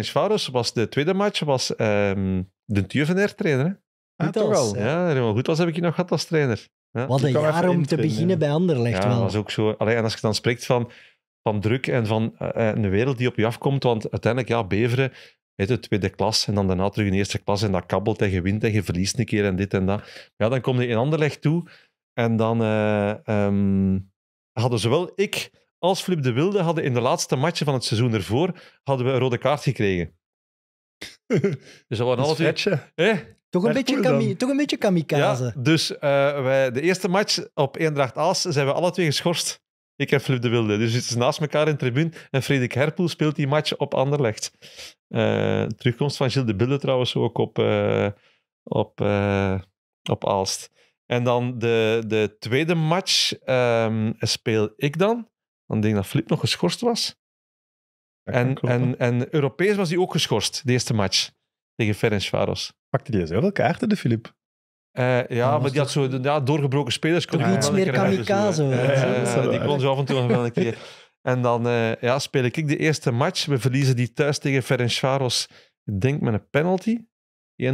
Faros toen? Uh, was de tweede match, was... Um, de Tuvenair trainer. Hè? Ah, ja, goed toch wel. Ja, helemaal goed was heb ik je nog gehad als trainer. Ja? Wat een jaar om te beginnen bij Anderlecht ja, wel. was ook zo. Allee, en als je dan spreekt van, van druk en van eh, eh, een wereld die op je afkomt, want uiteindelijk, ja, Beveren, weet de tweede klas en dan daarna terug in eerste klas en dat kabbelt en je wint en je verliest een keer en dit en dat. Ja, dan kom je in Anderlecht toe en dan uh, um, hadden zowel ik als Flip de Wilde hadden in de laatste match van het seizoen ervoor hadden we een rode kaart gekregen. dus dat een half uur. Toch een, beetje toch een beetje kamikaze. Ja, dus eh, wij, de eerste match op Eendracht Aas zijn we alle twee geschorst. Ik heb Flip de Wilde. Dus het ze naast elkaar in de tribune. En Frederik Herpoel speelt die match op Anderlecht. Eh, terugkomst van Gilles de Wilde trouwens ook op, eh, op, op Aalst. En dan de, de tweede match ehm, speel ik dan. Dan denk ik dat Flip nog geschorst was. En, en, en Europees was hij ook geschorst, de eerste match tegen Ferencvaros. Pakte die zoveel kaarten, de Filip? Eh, ja, maar die had zo ja, doorgebroken spelers. Kon iets meer kamikaze. die eh. kon zo af en toe nog wel een keer. En dan eh, ja, speel ik de eerste match. We verliezen die thuis tegen Ferencvaros, ik denk met een penalty. 1-0. 0-1.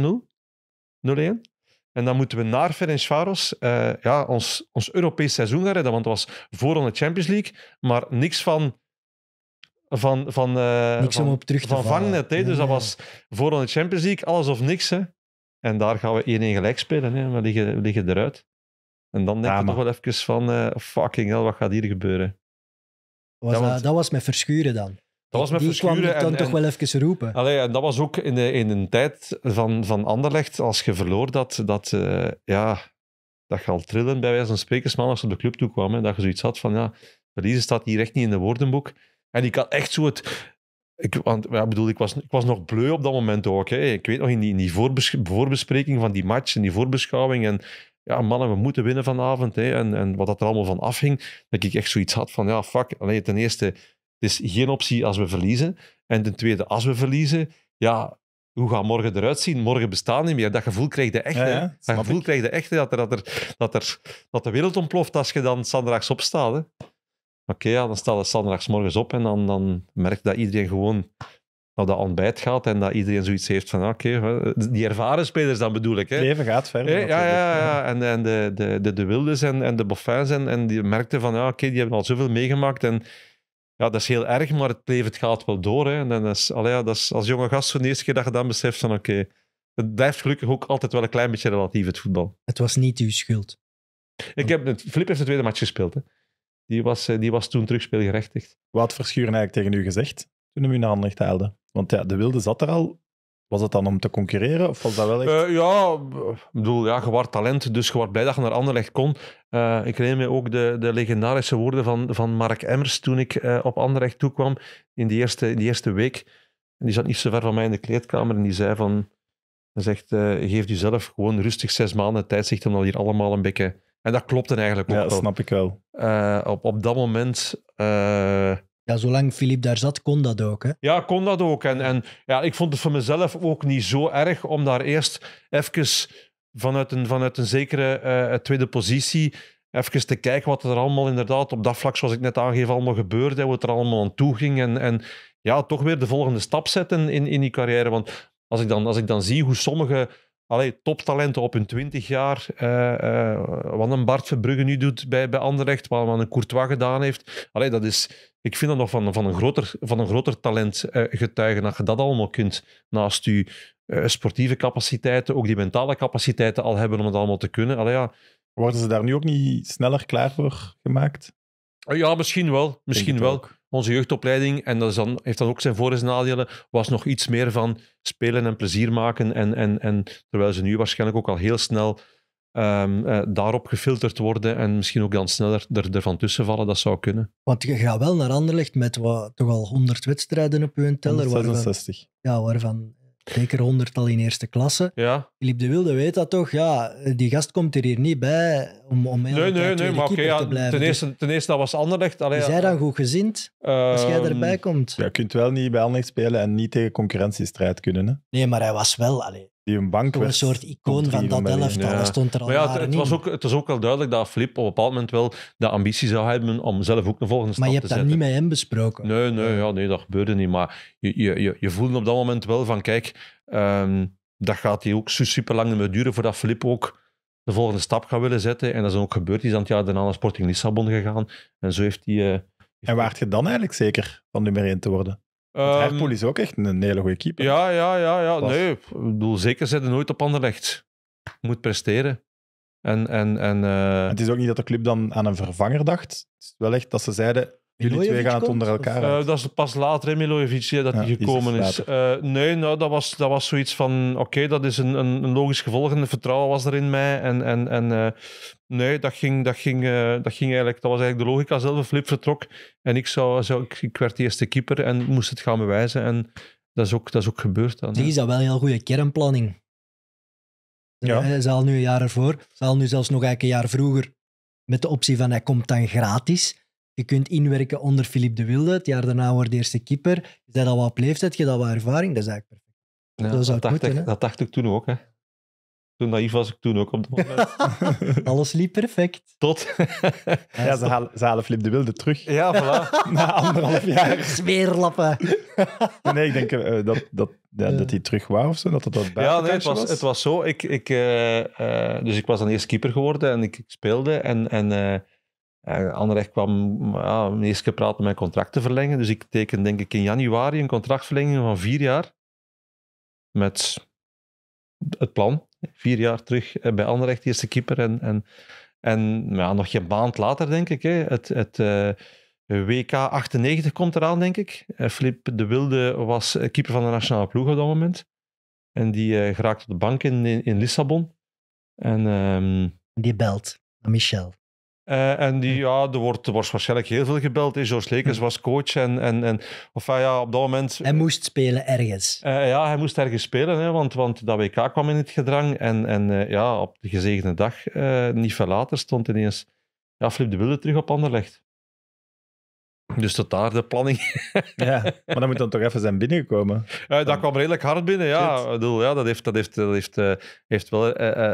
En dan moeten we naar Ferencvaros ja, ons, ons Europees seizoen gaan redden. Want het was voor de Champions League. Maar niks van van, van, eh, van, van vangnet. dus dat was voor de Champions League, alles of niks. Hè? En daar gaan we 1-1 gelijk spelen. Hè? We, liggen, we liggen eruit. En dan denk je toch wel even van, eh, fucking hell, wat gaat hier gebeuren? dat, was, dat was met Verschuren dan? Dat was met die kwam dan toch wel even roepen. Allee, en dat was ook in, de, in een tijd van, van Anderlecht, als je verloor dat, dat, eh, ja, dat je al trillen bij wijze van sprekersman als op de club toe dat je zoiets had van, ja, verliezen staat hier echt niet in de woordenboek. En ik had echt zo het... Ik, want, ja, bedoel, ik, was, ik was nog bleu op dat moment ook. Hè. Ik weet nog, in die, in die voorbespreking van die match, en die voorbeschouwing en ja, mannen, we moeten winnen vanavond. Hè, en, en wat dat er allemaal van afhing, dat ik echt zoiets had van, ja, fuck. Alleen ten eerste, het is geen optie als we verliezen. En ten tweede, als we verliezen, ja, hoe gaat morgen eruit zien? Morgen bestaan niet meer. Dat gevoel krijg je echt. dat gevoel ik. echt, dat, er, dat, er, dat, dat de wereld ontploft als je dan zondags opstaat. Hè okay, ja, dan staat ze morgens op en dan, dan merkt dat iedereen gewoon naar dat ontbijt gaat en dat iedereen zoiets heeft van oké, eh, die ervaren spelers dan bedoel ik. Hè. Het leven gaat verder. Eh, ja, ja, ja, En, en de, de, de, de en, en de Boffins en, en die merkten van ja, oké, die hebben al zoveel meegemaakt en ja, dat is heel erg, maar het leven het gaat wel door. Hè. En dat is, allee, ja, dat is als jonge gast voor de eerste keer dat je dan beseft van oké, het blijft gelukkig ook altijd wel een klein beetje relatief, het voetbal. Het was niet uw schuld. Ik heb, Flip heeft de tweede match gespeeld. Hè die was, eh, die was toen terugspeelgerechtigd. Wat had Verschuren eigenlijk tegen u gezegd toen u naar handen haalde? Want ja, de wilde zat er al. Was het dan om te concurreren of was dat wel echt... Eh, ja, ik bedoel, ja, je talent, dus je wordt blij dat je naar Anderlecht kon. Eh, ik herinner me ook de, de legendarische woorden van, van Mark Emmers toen ik uh, op Anderlecht toekwam in die eerste, in die eerste week. En die zat niet zo ver van mij in de kleedkamer en die zei van... Hij zegt, geef u zelf gewoon rustig zes maanden tijd, zegt om dat hier allemaal een beetje en dat klopte eigenlijk ook ja, snap ik wel. Eh, op, op dat moment... Eh, ja, zolang Filip daar zat, kon dat ook. Hè? Ja, kon dat ook. En, en ja, ik vond het voor mezelf ook niet zo erg om daar eerst even vanuit een, vanuit een zekere eh, tweede positie even te kijken wat er allemaal inderdaad op dat vlak, zoals ik net aangeef, allemaal gebeurde. Hoe het er allemaal aan toe ging. En, en ja, toch weer de volgende stap zetten in, in die carrière. Want als ik dan, als ik dan zie hoe sommige allee, toptalenten op hun twintig jaar. Eh, eh, wat een Bart Verbrugge nu doet bij, bij Anderlecht, wat een Courtois gedaan heeft. Allee, dat is, ik vind dat nog van, van, een, groter, van een groter talent eh, getuigen. Dat je dat allemaal kunt naast je sportieve capaciteiten, ook die mentale capaciteiten al hebben om het allemaal te kunnen. Allee, ja. Worden ze daar nu ook niet sneller klaar voor gemaakt? Ja, misschien wel. Misschien wel onze jeugdopleiding, en dat is dan, heeft dat ook zijn voor- en nadelen, was nog iets meer van spelen en plezier maken. En, en, en terwijl ze nu waarschijnlijk ook al heel snel ehm, eh, daarop gefilterd worden en misschien ook dan sneller ervan tussen vallen, dat zou kunnen. Want je gaat wel naar Anderlecht met wat, toch al 100 wedstrijden op je teller. 66. Waarvan, ja, waarvan zeker al in eerste klasse. Ja. Philippe de Wilde weet dat toch? Ja, die gast komt er hier niet bij om, om nee, nee, nee, nee maar te blijven. Ten dus eerste, ten eerste, dat was Anderlecht. Allee, is hij dan goed gezind als jij ehm, erbij komt? Je kunt wel niet bij Anderlecht spelen en niet tegen concurrentiestrijd kunnen. Hè? Nee, maar hij was wel... alleen die een bank Een soort icoon van dat elftal, ja. stond er al maar ja, het, het was ook, het ook wel duidelijk dat Flip op een bepaald moment wel de ambitie zou hebben om zelf ook de volgende stap te zetten. Maar je hebt dat niet met hem besproken? Nee, nee, ja, nee dat gebeurde niet. Maar je, je, je, voelde op dat moment wel van, kijk, ehm, dat gaat hij ook super lang meer duren voordat Flip ook de volgende stap gaat willen zetten. En dat is ook gebeurd. Die is aan het jaar daarna naar Sporting Lissabon gegaan. En zo heeft hij... Eh, en waart je dan eigenlijk zeker van nummer 1 te worden? Het ehm, Herpoel is ook echt een, hele goede keeper. Ja, ja, ja. ja. Nee, ik bedoel, zeker zijn nooit op Anderlecht. Moet presteren. En, en, en, eh, Het is ook niet dat de club dan aan een vervanger dacht. Het is wel echt dat ze zeiden, Jullie twee gaan het onder elkaar eh, dat is pas later, Milojevic, ja, dat hij gekomen dus is. Eh, nee, nou, dat, was, dat was zoiets van... Oké, dat is een, een, een, logisch gevolg en het vertrouwen was er in mij. En, en, en eh, nee, dat, ging, dat, ging, dat, ging eigenlijk, dat was eigenlijk de logica zelf. Flip vertrok en ik, zou, zou, ik, ik werd de eerste keeper en moest het gaan bewijzen. En dat is ook, dat is ook gebeurd dan. is dat wel een heel goede kernplanning? Ja. Hij zal nu een jaar ervoor, zal nu zelfs nog eigenlijk een jaar vroeger met de optie van hij komt dan gratis. Je kunt inwerken onder Philippe de Wilde. Het jaar daarna wordt de eerste keeper. Je bent al wat op leeftijd, je hebt wat ervaring. Dat is eigenlijk perfect. dat, dacht ik, dat, dacht toen ook. Hè. Toen naïef was ik toen ook op dat moment. Alles liep perfect. Tot. ja, ze, halen, ze de Wilde terug. Ja, voilà. Na anderhalf jaar. Smeerlappen. nee, ik denk eh, dat, dat, dat hij terug was of zo. Dat dat, dat ja, nee, het was, het was zo. Ik, ik, eh, eh, dus ik was dan eerst keeper geworden en ik, ik speelde. En, en en Anderlecht kwam ja, eerst gepraat om mijn contract te verlengen. Dus ik teken denk ik in januari een contractverlenging van vier jaar. Met het plan. Vier jaar terug eh, bij Anderlecht, eerste keeper. En, en, en ja, nog geen maand later, denk ik. Hè, het, het eh, WK 98 komt eraan, denk ik. Flip eh, de Wilde was keeper van de nationale ploeg op dat moment. En die geraakt op de bank in, in, Lissabon. En, ehm, die belt Michel. Eh, en die, ja, er wordt, er wordt waarschijnlijk heel veel gebeld. Is George Lekers was coach en, en, en of, ah ja, op dat moment... Hij moest spelen ergens. Eh, ja, hij moest ergens spelen, hè, want, want dat WK kwam in het gedrang. En, en eh, ja, op de gezegende dag, niet veel later, stond ineens ja, de Wilde terug op Anderlecht. Dus tot daar de planning. ja, maar dan moet dan toch even zijn binnengekomen. Uh, dat kwam redelijk hard binnen, ja. Ik bedoel, ja dat heeft, dat heeft, dat heeft, heeft wel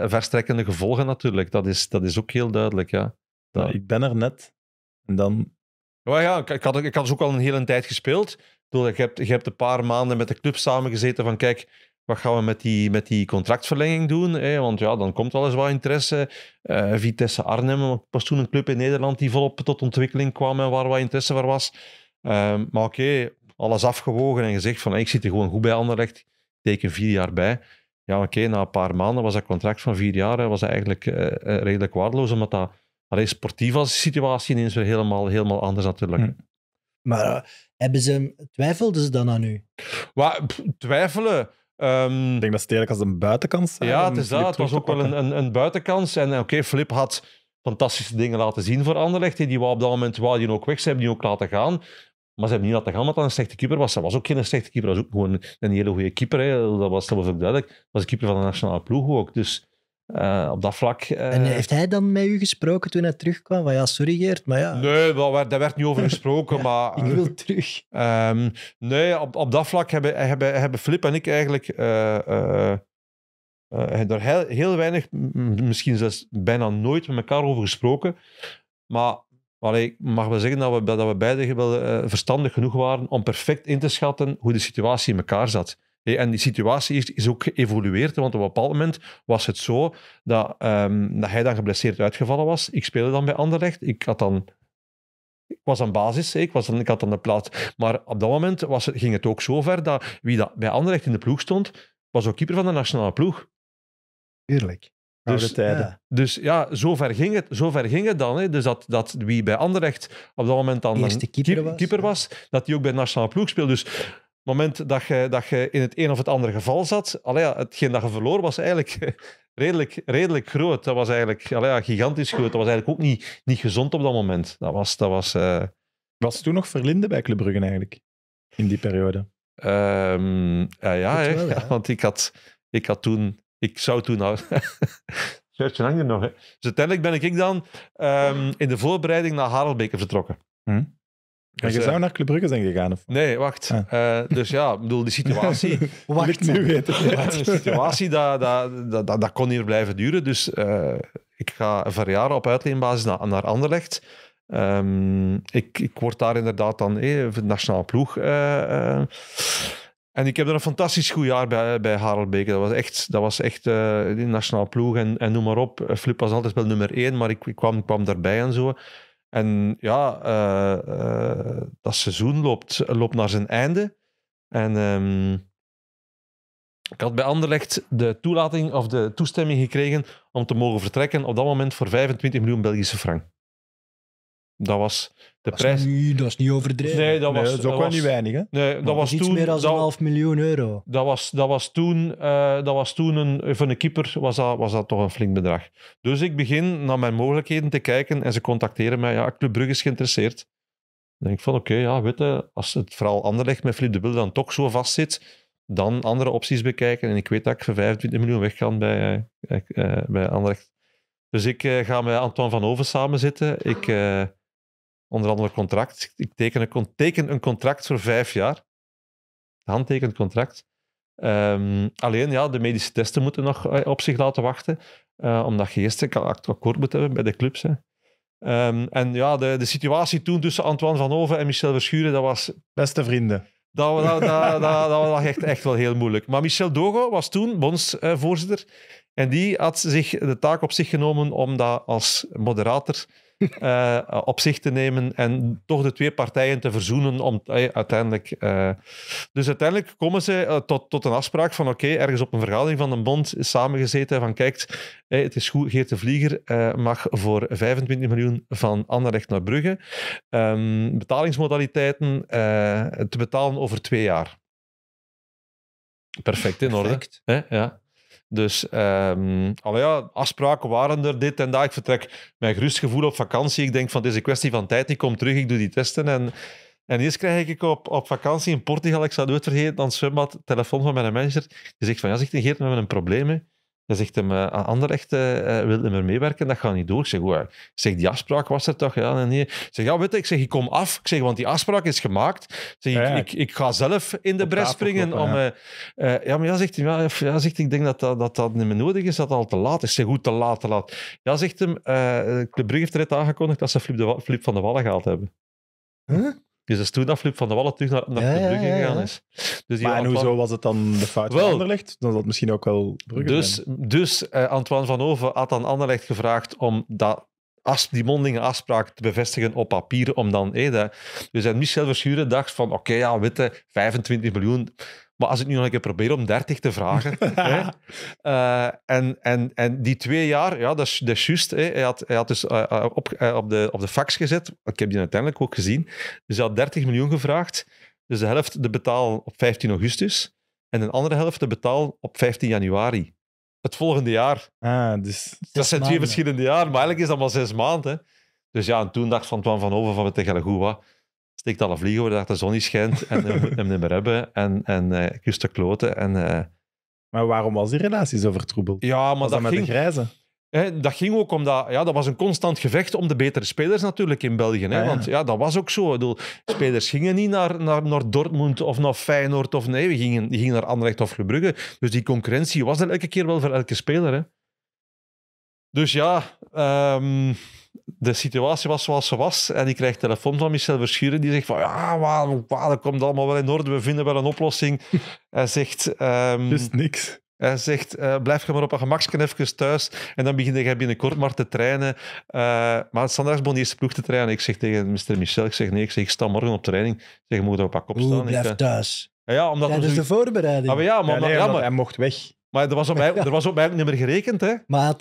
verstrekkende gevolgen natuurlijk. Dat is, dat is ook heel duidelijk, ja. Ik ben er net. En dan... Ja, ik, had, ik had dus ook al een hele tijd gespeeld. Je hebt, je hebt een paar maanden met de club samengezeten van kijk, wat gaan we met die, met die contractverlenging doen? Want ja, dan komt wel eens wat interesse. Uh, Vitesse Arnhem was toen een club in Nederland die volop tot ontwikkeling kwam en waar wat interesse voor was. Ehm, maar oké, alles afgewogen en gezegd van ik zit er gewoon goed bij Anderlecht, ik teken vier jaar bij. Ja oké, na een paar maanden was dat contract van vier jaar was eigenlijk eh, eh, redelijk waardeloos, omdat dat Alleen sportief was de situatie ineens weer helemaal, helemaal anders natuurlijk. Hm. Maar eh, hebben ze, twijfelden ze dan aan u? Wat, twijfelen? Ehm, ik denk dat het eigenlijk als een buitenkans Ja, het, is dat, het was ook wel een, een, buitenkans. En eh, oké, Flip had fantastische dingen laten zien voor Anderlecht. Die wou op dat moment wou die ook weg. Ze hebben die ook laten gaan. Maar ze hebben niet laten gaan omdat dat een slechte keeper was. Ze was ook geen slechte keeper. Dat was ook gewoon een hele goede keeper. Hè. Dat was dat ook duidelijk. Dat was een keeper van de nationale ploeg ook. Dus eh, op dat vlak. Eh, en heeft hij dan met u gesproken toen hij terugkwam? Van ja, sorry Geert, maar ja. Nee, daar werd, daar werd niet over gesproken. maar, ik eh, wil terug. Ehm, nee, op, op dat vlak hebben, hebben, hebben Flip en ik eigenlijk uh, daar heel, heel weinig, misschien zelfs bijna nooit met elkaar over gesproken. Maar ik mag wel zeggen dat we, dat we beiden wel verstandig genoeg waren om perfect in te schatten hoe de situatie in elkaar zat. En die situatie is, is ook geëvolueerd, want op een bepaald moment was het zo dat, ehm, dat hij dan geblesseerd uitgevallen was. Ik speelde dan bij Anderlecht. Ik had dan ik was aan basis, ik, was dan, ik had dan de plaats. Maar op dat moment was het, ging het ook zo ver dat wie dat bij Anderlecht in de ploeg stond, was ook keeper van de nationale ploeg. Eerlijk. dus, tijden. Ja. Dus ja, zo ver ging het, zo ver het dan. Hè. Dus dat, dat wie bij Anderlecht op dat moment dan keeper, keeper was, keeper was dat die ook bij de nationale ploeg speelde. Dus moment dat je, dat je in het een of het andere geval zat, allee, hetgeen dat je verloor was eigenlijk redelijk, redelijk groot. Dat was eigenlijk allee, ja, gigantisch groot. Dat was eigenlijk ook niet, niet gezond op dat moment. Dat was... Dat was, eh, was toen nog Verlinde bij Club Brugge eigenlijk, in die periode? Ehm, ja, want ik had, ik had toen... Ik zou toen... Al... Shirtje hangt nog, hè. Dus uiteindelijk ben ik dan ehm, in de voorbereiding naar Harelbeke vertrokken. Hm? Maar je dus, zou eh, naar Club Brugge zijn gegaan? Of? Nee, wacht. Ah. Eh, dus ja, bedoel, de situatie... wacht, nu weten. de situatie, dat, dat, dat, dat, kon hier blijven duren. Dus eh, ik ga verjaren op uitleenbasis naar, naar Anderlecht. Ehm, ik, ik word daar inderdaad dan hey, nationale ploeg... en ik heb er een fantastisch goed jaar bij, bij Harald Beke. Dat was echt, dat was echt uh, nationale ploeg en, en noem maar op. Flip was altijd wel nummer één, maar ik, ik kwam, kwam daarbij en zo. En ja, eh, eh, dat seizoen loopt, loopt naar zijn einde. En ehm, ik had bij Anderlecht de toelating of de toestemming gekregen om te mogen vertrekken op dat moment voor 25 miljoen Belgische frank. Dat was de prijs. Is dat is niet overdreven. Nee, dat, was, nee, dat ook wel niet weinig. Hè? Nee, dat was iets toen, meer dan een half miljoen euro. Dat was, dat was toen, uh, dat was toen een, voor een keeper was dat, was dat toch een flink bedrag. Dus ik begin naar mijn mogelijkheden te kijken en ze contacteren mij. Ja, Club Brugge is geïnteresseerd. Dan denk ik van oké, ja, weet als het vooral Anderlecht met Philippe de Wilde dan toch zo vast zit, dan andere opties bekijken. En ik weet dat ik voor 25 miljoen weg kan bij, uh, bij Anderlecht. Dus ik ga met Antoine van Oven samen zitten. Ik onder andere contract. Ik teken een, teken een contract voor vijf jaar. Handtekend contract. Ehm, alleen ja, de medische testen moeten nog eh, op zich laten wachten, eh, omdat je eerst een akkoord moet hebben bij de clubs. Ehm, en ja, de, de situatie toen tussen Antoine van Hoven en Michel Verschuren, dat was... Beste vrienden. Dat, dat, dat, dat, was echt, echt wel heel moeilijk. Maar Michel Dogo was toen bondsvoorzitter eh, en die had zich de taak op zich genomen om dat als moderator uh, op zich te nemen en toch de twee partijen te verzoenen om eh, uiteindelijk... Eh, dus uiteindelijk komen ze tot, tot een afspraak van oké, ergens op een vergadering van de bond is samengezeten van kijk, het is goed, Geert de Vlieger mag voor 25 miljoen van Anderlecht naar Brugge. Ehm, betalingsmodaliteiten te betalen over twee jaar. Perfect, in orde. Ja. Dus um, ja, afspraken waren er, dit en dat. Ik vertrek mijn gerust gevoel op vakantie. Ik denk van, het is een kwestie van tijd. Ik kom terug, ik doe die testen. En, en eerst krijg ik op, op vakantie in Portugal, ik zou het vergeten, aan het telefoon van mijn manager. Die zegt van, ja, zegt, Geert, we hebben een probleem. Hè. Dan zegt hem, uh, Anderlecht eh, eh, wil niet meer meewerken, dat gaat niet door. Ik zeg, hoe ik zeg, die afspraak was er toch? Ja, nee. Ik zeg, ja, weet je, ik zeg, ik kom af. Ik zeg, want die afspraak is gemaakt. Ik, Ik, ik, ga zelf in de bres springen. om, ja. ja. maar ja, zegt hij, ja, zegt, ik denk dat dat, dat dat niet meer nodig is, dat al te laat is. Ik zeg, goed, te laat, te laat. Ja, zegt hem, Club Brugge heeft er net aangekondigd dat ze Flip, de, Flip van de Wallen gehaald hebben. Huh? Dus dat is toen van de Wallen terug naar, naar de Brugge gegaan is. Dus maar en hoezo was het dan de fout van Anderlecht? Dan dat misschien ook wel Brugge Dus, dus eh, Antoine van Oven had aan Anderlecht gevraagd om dat die mondelinge afspraak te bevestigen op papier. Om dan, hey, Dus en Michel Verschuren dacht van, oké, ja, witte, 25 miljoen maar als ik nu nog een keer probeer om 30 te vragen. hè, eh, en, en, en die twee jaar, ja, dat is, dat is juist. Hè, hij, had, hij had dus eh, eh, op, op, de, op de fax gezet. Ik heb die uiteindelijk ook gezien. Dus hij had 30 miljoen gevraagd. Dus de helft de betaal op 15 augustus. En de andere helft de betaal op 15 januari. Het volgende jaar. Ah, dus dat zijn twee verschillende jaren. Maar eigenlijk is dat maar zes maanden. Dus ja, en toen dacht Van Twan van Over van we tegen goed wat steekt alle vliegen dat de zon niet schijnt en hem niet meer hebben. En, en uh, de kloten. En, eh, Maar waarom was die relatie zo vertroebeld? Ja, maar dat, ging... de grijze? dat ging ook omdat ja, dat was een constant gevecht om de betere spelers natuurlijk in België. Hè? Ah, want ja, dat was ook zo. Bedoel, spelers gingen niet naar, naar, naar Dortmund of naar Feyenoord of nee, we gingen, die gingen naar Anderlecht of Gebrugge. Dus die concurrentie was er elke keer wel voor elke speler. Hè? Dus ja, ehm, de situatie was zoals ze was. En ik krijg telefoon van Michel Verschuren. Die zegt van, ja, maar, maar dat komt allemaal wel in orde. We vinden wel een oplossing. hij zegt... Um, niks. Hij zegt, eh, blijf je maar op een gemaksken even thuis. En dan begin je binnenkort maar te trainen. Uh, maar is begon eerst ploeg te trainen. Ik zeg tegen Mr. Michel, ik zeg nee, ik, zeg, ik sta morgen op training. Ik zeg, moet op op kop staan. Oeh, blijf ik, eh, thuis. Ja, omdat ja, dat is de voorbereiding. Ah, maar ja, maar, hij mocht weg. Maar er was op mij, er was op mij ook niet meer gerekend. Hè.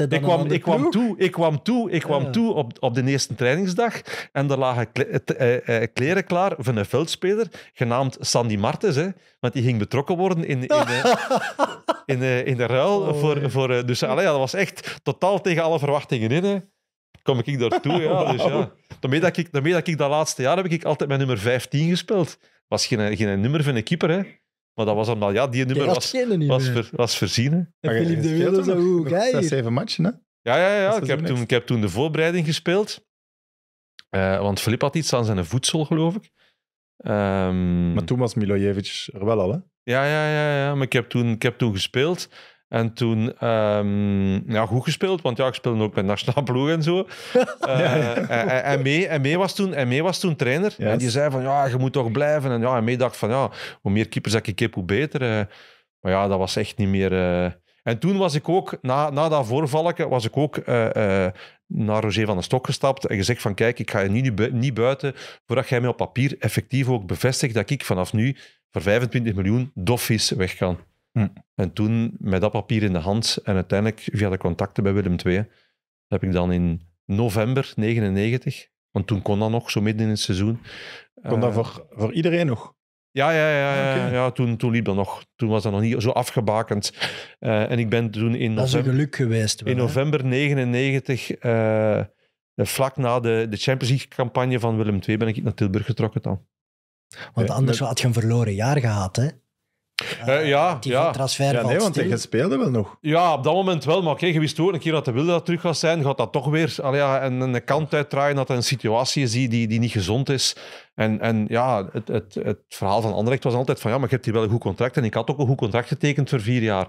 ik, kwam, ik, kwam toe, ik kwam toe, ik kwam toe op, op de eerste trainingsdag. En er lagen eh, eh, kleren klaar van een veldspeler, genaamd Sandy Martens. Hè, want die ging betrokken worden in, in, eh, in, de ruil. Oh, voor, voor, dus allee, dat was echt totaal tegen alle verwachtingen in. Hè kom ik daartoe. Ja. Wow. Dus ja. Daarmee dat ik, daarmee dat ik dat laatste jaar heb ik altijd mijn nummer 15 gespeeld. Was geen, geen nummer van een keeper, hè. Maar dat was allemaal, ja, die nummer was, was, ver, was voorzien. Hè. En Philippe de Wilde zo Dat is even matchen, hè? Ja, ja, ja. Ik heb, toen, ik heb toen de voorbereiding gespeeld. Eh, want Filip had iets aan zijn voedsel, geloof ik. Ehm, maar toen was Milojevic er wel al, hè? Ja, ja, ja, ja. Maar ik heb toen, ik heb toen gespeeld. En toen, ehm, ja, goed gespeeld, want ja, ik speelde ook met nationaal ploeg en zo. Eh, en, mee, en, mee was toen, en mee was toen trainer. En die zei van, ja, je moet toch blijven. En ja, en mee dacht van, ja, hoe meer keepers dat ik heb, hoe beter. Eh. maar ja, dat was echt niet meer... Eh. En toen was ik ook, na, na dat voorvalken, was ik ook naar Roger van den Stok gestapt en gezegd van, kijk, ik ga je nu niet buiten voordat jij mij op papier effectief ook bevestigt dat ik vanaf nu voor 25 miljoen dofies weg kan. Hm. En toen, met dat papier in de hand en uiteindelijk via de contacten bij Willem II, heb ik dan in november 99, want toen kon dat nog, zo midden in het seizoen. Kon dat eh, voor, voor iedereen nog? Ja, ja, ja, ja, ja toen, toen liep dat nog. Toen was dat nog niet zo afgebakend. Eh, en ik ben toen in november... Dat is geluk geweest. Wel, in november 99, eh, vlak na de, de Champions League-campagne van Willem II, ben ik naar Tilburg getrokken dan. Want anders had je een verloren jaar gehad, hè? Eh, eh, ja, ja. transfer nee, want je speelde wel nog. Ja, op dat moment wel. Maar oké, je wist ook een keer dat de wilde dat terug gaat zijn. Gaat dat toch weer en een kant uitdraaien dat hij een situatie zie die, die, niet gezond is. En, en ja, het, het, het verhaal van Anderlecht was altijd van ja, maar je hebt hier wel een goed contract. En ik had ook een goed contract getekend voor vier jaar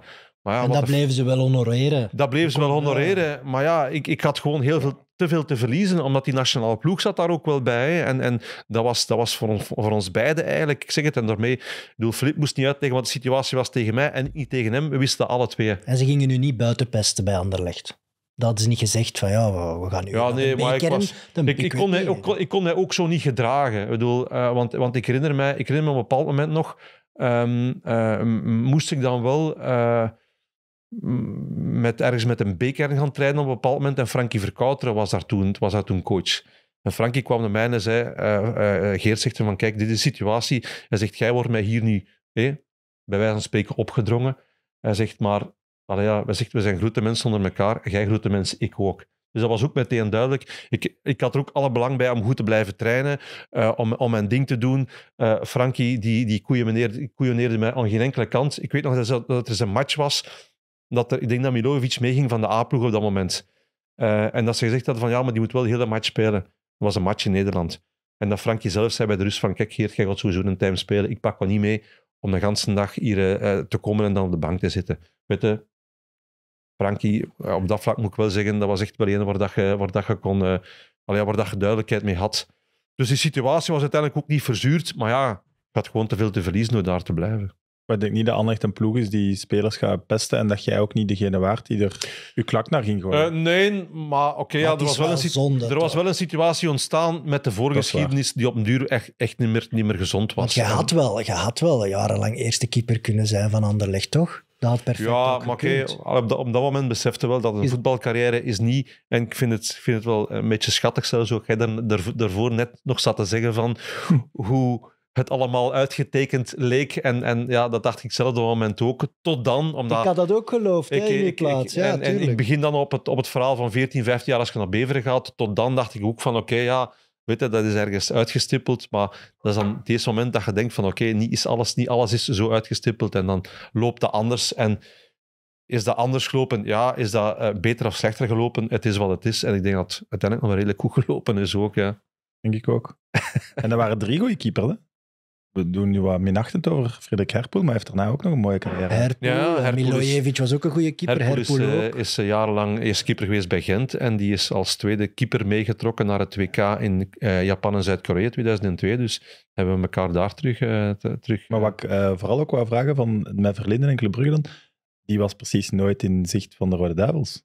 ja, en dat bleven ze wel honoreren. Dat bleven ze wel honoreren. Maar ja, ik, ik had gewoon heel veel, te veel te verliezen, omdat die nationale ploeg zat daar ook wel bij. En, en dat was, dat was voor, ons, voor ons beiden eigenlijk, ik zeg het, en daarmee, bedoel, Filip moest niet uitleggen, want de situatie was tegen mij en niet tegen hem. We wisten alle twee. En ze gingen nu niet buiten pesten bij Anderlecht dat is niet gezegd van ja, we gaan nu. Ja, nee, maar ik, was, ik, kon hij, ook, ik kon mij ook zo niet gedragen. Ik bedoel, eh, want, want ik herinner mij, ik herinner me op een bepaald moment nog, ehm, eh, moest ik dan wel. Eh, met, ergens met een B-kern gaan trainen op een bepaald moment. En Frankie Verkouteren was daar toen, was daar toen coach. En Frankie kwam naar mij en zei, eh, eh, eh, Geert zegt van, kijk, dit is de situatie. Hij zegt, jij wordt mij hier nu, hè, bij wijze van spreken, opgedrongen. Hij zegt, maar, ja, wij zegt, we zijn grote mensen onder elkaar. Jij grote mensen, ik ook. Dus dat was ook meteen duidelijk. Ik, ik had er ook alle belang bij om goed te blijven trainen, om, om mijn ding te doen. Uh, Frankie, die, die koeioneerde mij aan geen enkele kant. Ik weet nog dat, dat er een match was dat er, ik denk dat Milovic meeging van de A-ploeg op dat moment. Eh, en dat ze gezegd hadden van ja, maar die moet wel de hele match spelen. Dat was een match in Nederland. En dat Frankie zelf zei bij de rust van kijk Geert, jij gaat sowieso een time spelen. Ik pak wel niet mee om de ganse dag hier eh, eh, te komen en dan op de bank te zitten. Weet Frankie, op dat vlak moet ik wel zeggen, dat was echt wel een waar, dat je, waar dat je kon, uh, waar dat je duidelijkheid mee had. Dus die situatie was uiteindelijk ook niet verzuurd. Maar ja, je had gewoon te veel te verliezen door daar te blijven. Maar ik denk niet dat Anderlecht een ploeg is die spelers gaat pesten en dat jij ook niet degene waard die er je klak naar ging gooien. Eh, nee, maar oké, ja, er, was wel, een er was wel een situatie ontstaan met de voorgeschiedenis die op een duur echt, echt niet, meer, niet meer gezond was. Want je had, wel, je had wel jarenlang eerste keeper kunnen zijn van Anderlecht, toch? Dat perfect Ja, maar oké, okay, op, op, dat moment besefte wel dat een is... voetbalcarrière is niet... En ik vind het, vind het wel een beetje schattig zelfs ook. Jij daar, daarvoor net nog zat te zeggen van hoe het allemaal uitgetekend leek. En, en ja, dat dacht ik zelf op dat moment ook. Tot dan, omdat... Ik had dat ook geloofd, in die plaats. Ik, ja, en, en, ik begin dan op het, op het verhaal van 14, 15 jaar als je naar Beveren gaat. Tot dan dacht ik ook van, oké, ja, weet je, dat is ergens uitgestippeld. Maar dat is dan het eerste moment dat je denkt van, oké, niet, is alles, niet alles is zo uitgestippeld. En dan loopt dat anders. En is dat anders gelopen? Ja. Is dat eh, beter of slechter gelopen? Het is wat het is. En ik denk dat het uiteindelijk nog wel redelijk goed gelopen is ook, ja. Denk ik ook. en dat waren drie goede keepers, hè? we doen nu wat minachtend over Frederik Herpoel, maar hij heeft daarna ook nog een mooie carrière. Herpoel, ja, eh, Milojevic was ook een goede keeper. Herpoel, is, eh, ook. is eh, jarenlang eerst keeper geweest bij Gent en die is als tweede keeper meegetrokken naar het WK in Japan en Zuid-Korea 2002. Dus hebben we elkaar daar terug... terug maar wat ik vooral ook wou vragen van met Verlinden en Club die was precies nooit in zicht van de Rode Duivels.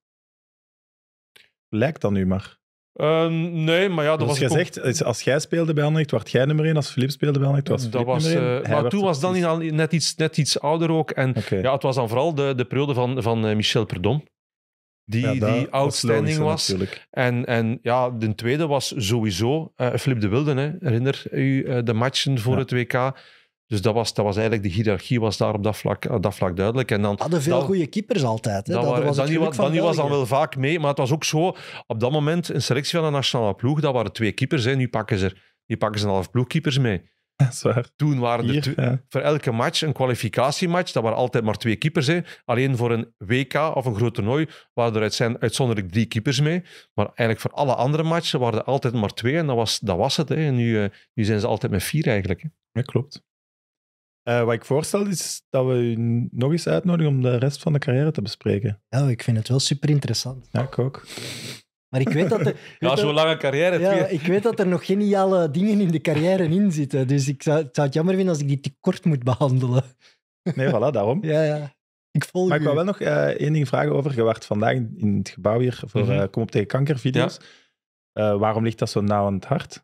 Lijkt dan nu maar. Uh, nee, maar ja, dat dus was... Jij ook... zegt, als jij speelde bij Anderlecht, werd jij nummer 1. Als Filip speelde bij Anderlecht, was dat was, uh, maar toen was dan al net iets, net iets ouder ook. En ja, het was dan vooral de, de periode van, van eh, Michel Perdom. Die, die outstanding was. was. En, en ja, de tweede was sowieso uh, eh, Flip de Wilde, Hè. Herinner u de matchen voor het WK? Dus dat was, dat was eigenlijk, de hiërarchie was daar op dat vlak, dat vlak duidelijk. En dan, Hadden veel goede keepers altijd. Hè? Dat, was, Danny, was dan wel vaak mee, maar het was ook zo, op dat moment, een selectie van de nationale ploeg, dat waren twee keepers. Hè. Nu pakken ze pakken ze een half ploegkeepers keepers mee. Toen waren er Hier, voor elke match een kwalificatiematch. Dat waren altijd maar twee keepers. Hè. Alleen voor een WK of een groot toernooi waren er uitzonderlijk drie keepers mee. Maar eigenlijk voor alle andere matchen waren er altijd maar twee. En dat was, dat was het. Hè. En nu, eh, nu zijn ze altijd met vier eigenlijk. Hè. Ja, klopt. Eh, wat ik voorstel is dat we u nog eens uitnodigen om de rest van de carrière te bespreken. Ja, ik vind het wel super interessant. Ja, ik ook. Maar ik weet dat er, ja, zo'n lange carrière. Ja, ik weet dat er nog geniale dingen in de carrière in zitten. Dus ik zou, het jammer vinden als ik die te kort moet behandelen. Nee, voilà, daarom. Ja, ja. Ik volg maar ik wil wel nog eh, één ding vragen over. Je werd vandaag in het gebouw hier voor mhm. eh, Kom op tegen kanker video's. waarom ligt dat zo nauw aan het hart?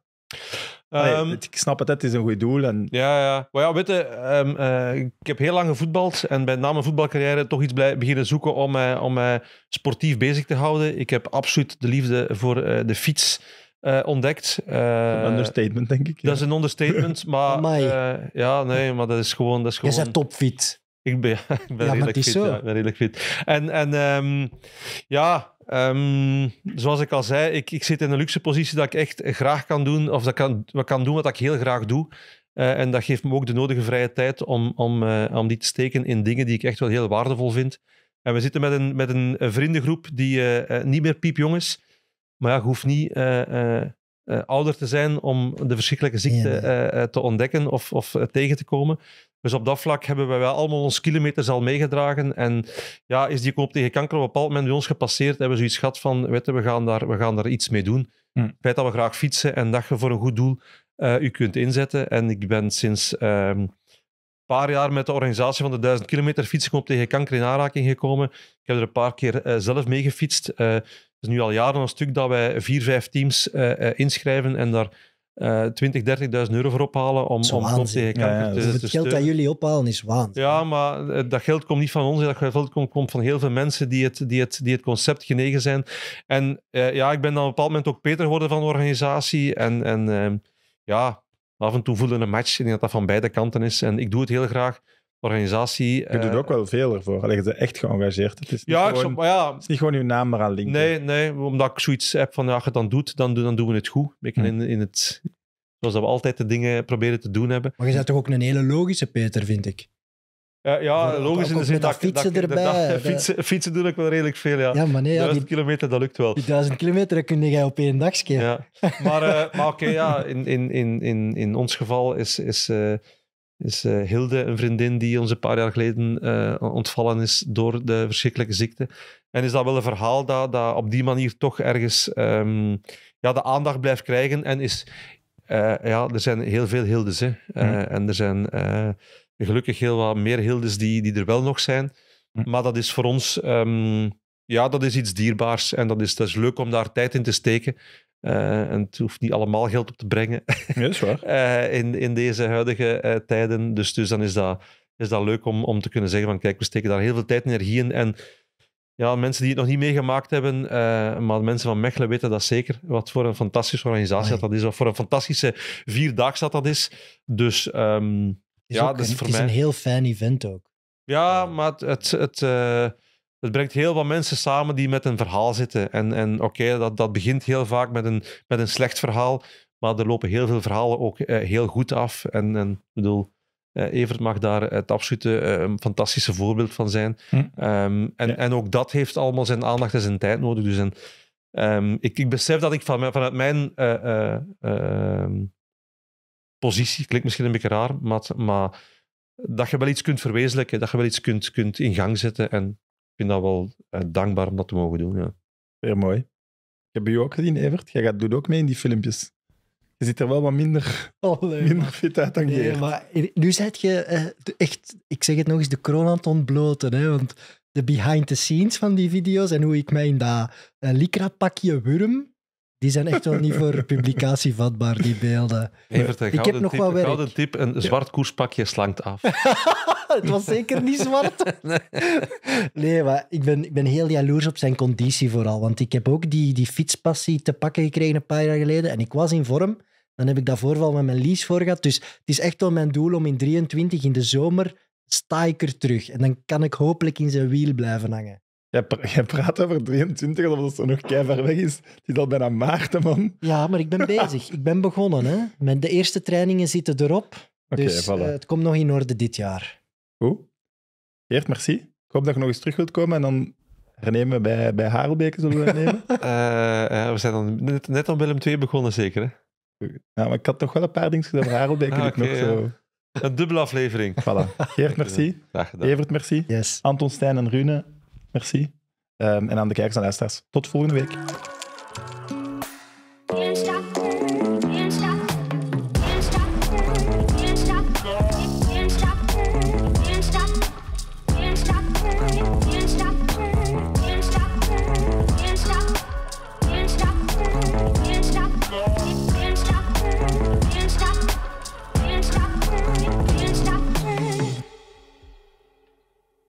Ehm, ik snap het, het is een goed doel. En... Ja, ja. Maar ja, weet je, ehm, eh, ik heb heel lang gevoetbald en bij na mijn voetbalcarrière toch iets blij, beginnen zoeken om mij eh, om, eh, sportief bezig te houden. Ik heb absoluut de liefde voor de fiets ontdekt. een understatement, denk ik. Dat is een understatement, maar... ja, nee, maar dat is gewoon... Dat is gewoon... Je bent topfit. Ik ben, ik ben redelijk fit. Ja, ik ben redelijk fit. En, en ehm, ja... Ehm, zoals ik al zei, ik, ik zit in een luxe positie dat ik echt graag kan doen, of dat kan, kan doen wat ik heel graag doe. Eh, en dat geeft me ook de nodige vrije tijd om, om, eh, om die te steken in dingen die ik echt wel heel waardevol vind. En we zitten met een, met een, vriendengroep die eh, niet meer piepjong is. Maar ja, je hoeft niet ouder te zijn om de verschrikkelijke ziekte te ontdekken of, of tegen te komen. Dus op dat vlak hebben wij wel allemaal onze kilometers al meegedragen. En ja, is die koop tegen kanker op een bepaald moment bij ons gepasseerd, hebben we zoiets gehad van, weten we gaan daar, we gaan daar iets mee doen. Hm. Het feit dat we graag fietsen en dat je voor een goed doel uh, u kunt inzetten. En ik ben sinds een ehm, paar jaar met de organisatie van de 1000 kilometer fietsenkoop tegen kanker in aanraking gekomen. Ik heb er een paar keer eh, zelf mee gefietst. Eh, het is nu al jaren een stuk dat wij vier, vijf teams inschrijven en daar 20, eh, 30.000 euro voor ophalen om, om tegen kanker ja, ja. te, dus Het geld dat jullie ophalen is waanzin. Ja, maar eh, dat geld komt niet van ons. Dat geld komt, van heel veel mensen die het, die het, die het concept genegen zijn. En eh, ja, ik ben dan op een bepaald moment ook beter geworden van de organisatie. En, en ehm, ja, af en toe voelen een match. Ik denk dat dat van beide kanten is. En ik doe het heel graag organisatie. Je doet eh, ook wel veel ervoor. Allee, je bent echt geëngageerd. Het is niet, gewoon, ja. het is niet gewoon uw naam maar aan linken. Nee, nee, omdat ik zoiets heb van, als je het dan doet, dan, dan doen we het goed. Beetje hm. in, in het, zoals dat we altijd de dingen proberen te doen hebben. Maar je bent toch ook een hele logische Peter, vind ik. Ja, ja logisch in de zin dat, fietsen erbij. Dat, fietsen, fietsen doe ik wel redelijk veel, ja. ja maar nee, ja, duizend kilometer, dat lukt wel. Die duizend kilometer kun jij op één dag skeren. Ja. Maar, eh, maar oké, ja, in, in, in, in, in ons geval is... is eh, is eh, Hilde, een vriendin die ons een paar jaar geleden eh, ontvallen is door de verschrikkelijke ziekte. En is dat wel een verhaal dat, dat op die manier toch ergens ehm, ja, de aandacht blijft krijgen. En is, eh, ja, er zijn heel veel Hildes. Hè? Mm. En er zijn gelukkig heel wat meer Hildes die, die er wel nog zijn. Mm. Maar dat is voor ons ehm, ja, dat is iets dierbaars en dat is, dat is leuk om daar tijd in te steken. Eh, en het hoeft niet allemaal geld op te brengen ja, is waar. Eh, in, in deze huidige eh, tijden. Dus, dus dan is dat, is dat leuk om, om te kunnen zeggen van kijk, we steken daar heel veel tijd en energie in. En ja, mensen die het nog niet meegemaakt hebben, maar mensen van Mechelen weten dat zeker. Wat voor een fantastische organisatie dat, dat is. Wat voor een fantastische vierdaags dat, dat is. Dus ehm, ja, dat is een, het is een heel fijn event ook. Ja, maar het... het, het het brengt heel wat mensen samen die met een verhaal zitten. En, en oké, dat, dat begint heel vaak met een, met een slecht verhaal. Maar er lopen heel veel verhalen ook eh, heel goed af. En, ik bedoel, eh, Evert mag daar het absolute uh, fantastische voorbeeld van zijn. Hm. Ehm, en, en ook dat heeft allemaal zijn aandacht en zijn tijd nodig. Dus en, ehm, ik, ik besef dat ik van, vanuit mijn ehm, positie, klinkt misschien een beetje raar, maar, maar dat je wel iets kunt verwezenlijken, dat je wel iets kunt, kunt in gang zetten. En vind dat wel eh, dankbaar om dat te mogen doen. Ja. Heel mooi. Ik heb je ook gezien, Evert. Jij gaat, doet ook mee in die filmpjes. Je ziet er wel wat minder, oh, minder fit uit dan nee, maar nu zet je eh, echt, ik zeg het nog eens, de kroon aan het ontbloten. Hè, want de behind the scenes van die video's en hoe ik mij in dat uh, eh, Lycra pakje wurm, die zijn echt wel niet voor publicatie vatbaar, die beelden. Evert, ik heb nog wel wel een gouden tip, een zwart koerspakje slankt af. het was zeker niet zwart. Nee, maar ik ben, ik ben heel jaloers op zijn conditie vooral. Want ik heb ook die, die fietspassie te pakken gekregen een paar jaar geleden. En ik was in vorm. Dan heb ik dat voorval met mijn lease voor gehad. Dus het is echt wel mijn doel om in 23 in de zomer sta ik er terug. En dan kan ik hopelijk in zijn wiel blijven hangen. Jij, praat over 23, alsof dat zo nog ver weg is. Het is al bijna Maarten. man. Ja, maar ik ben bezig. ik ben begonnen. Hè. de eerste trainingen zitten erop. dus eh, het komt nog in orde dit jaar. Goed. Geert, merci. Ik hoop dat je nog eens terug wilt komen en dan hernemen we bij, bij Harelbeke, we eh, eh, we zijn dan net, net aan Willem II begonnen, zeker, hè? Ja, maar ik had toch wel een paar dingen gedaan voor ah, nog zo... Een dubbele aflevering. Voilà. Geert, merci. Evert, merci. Yes. Anton, Stijn en Rune, merci. Ehm, en aan de kijkers en luisteraars, tot volgende week.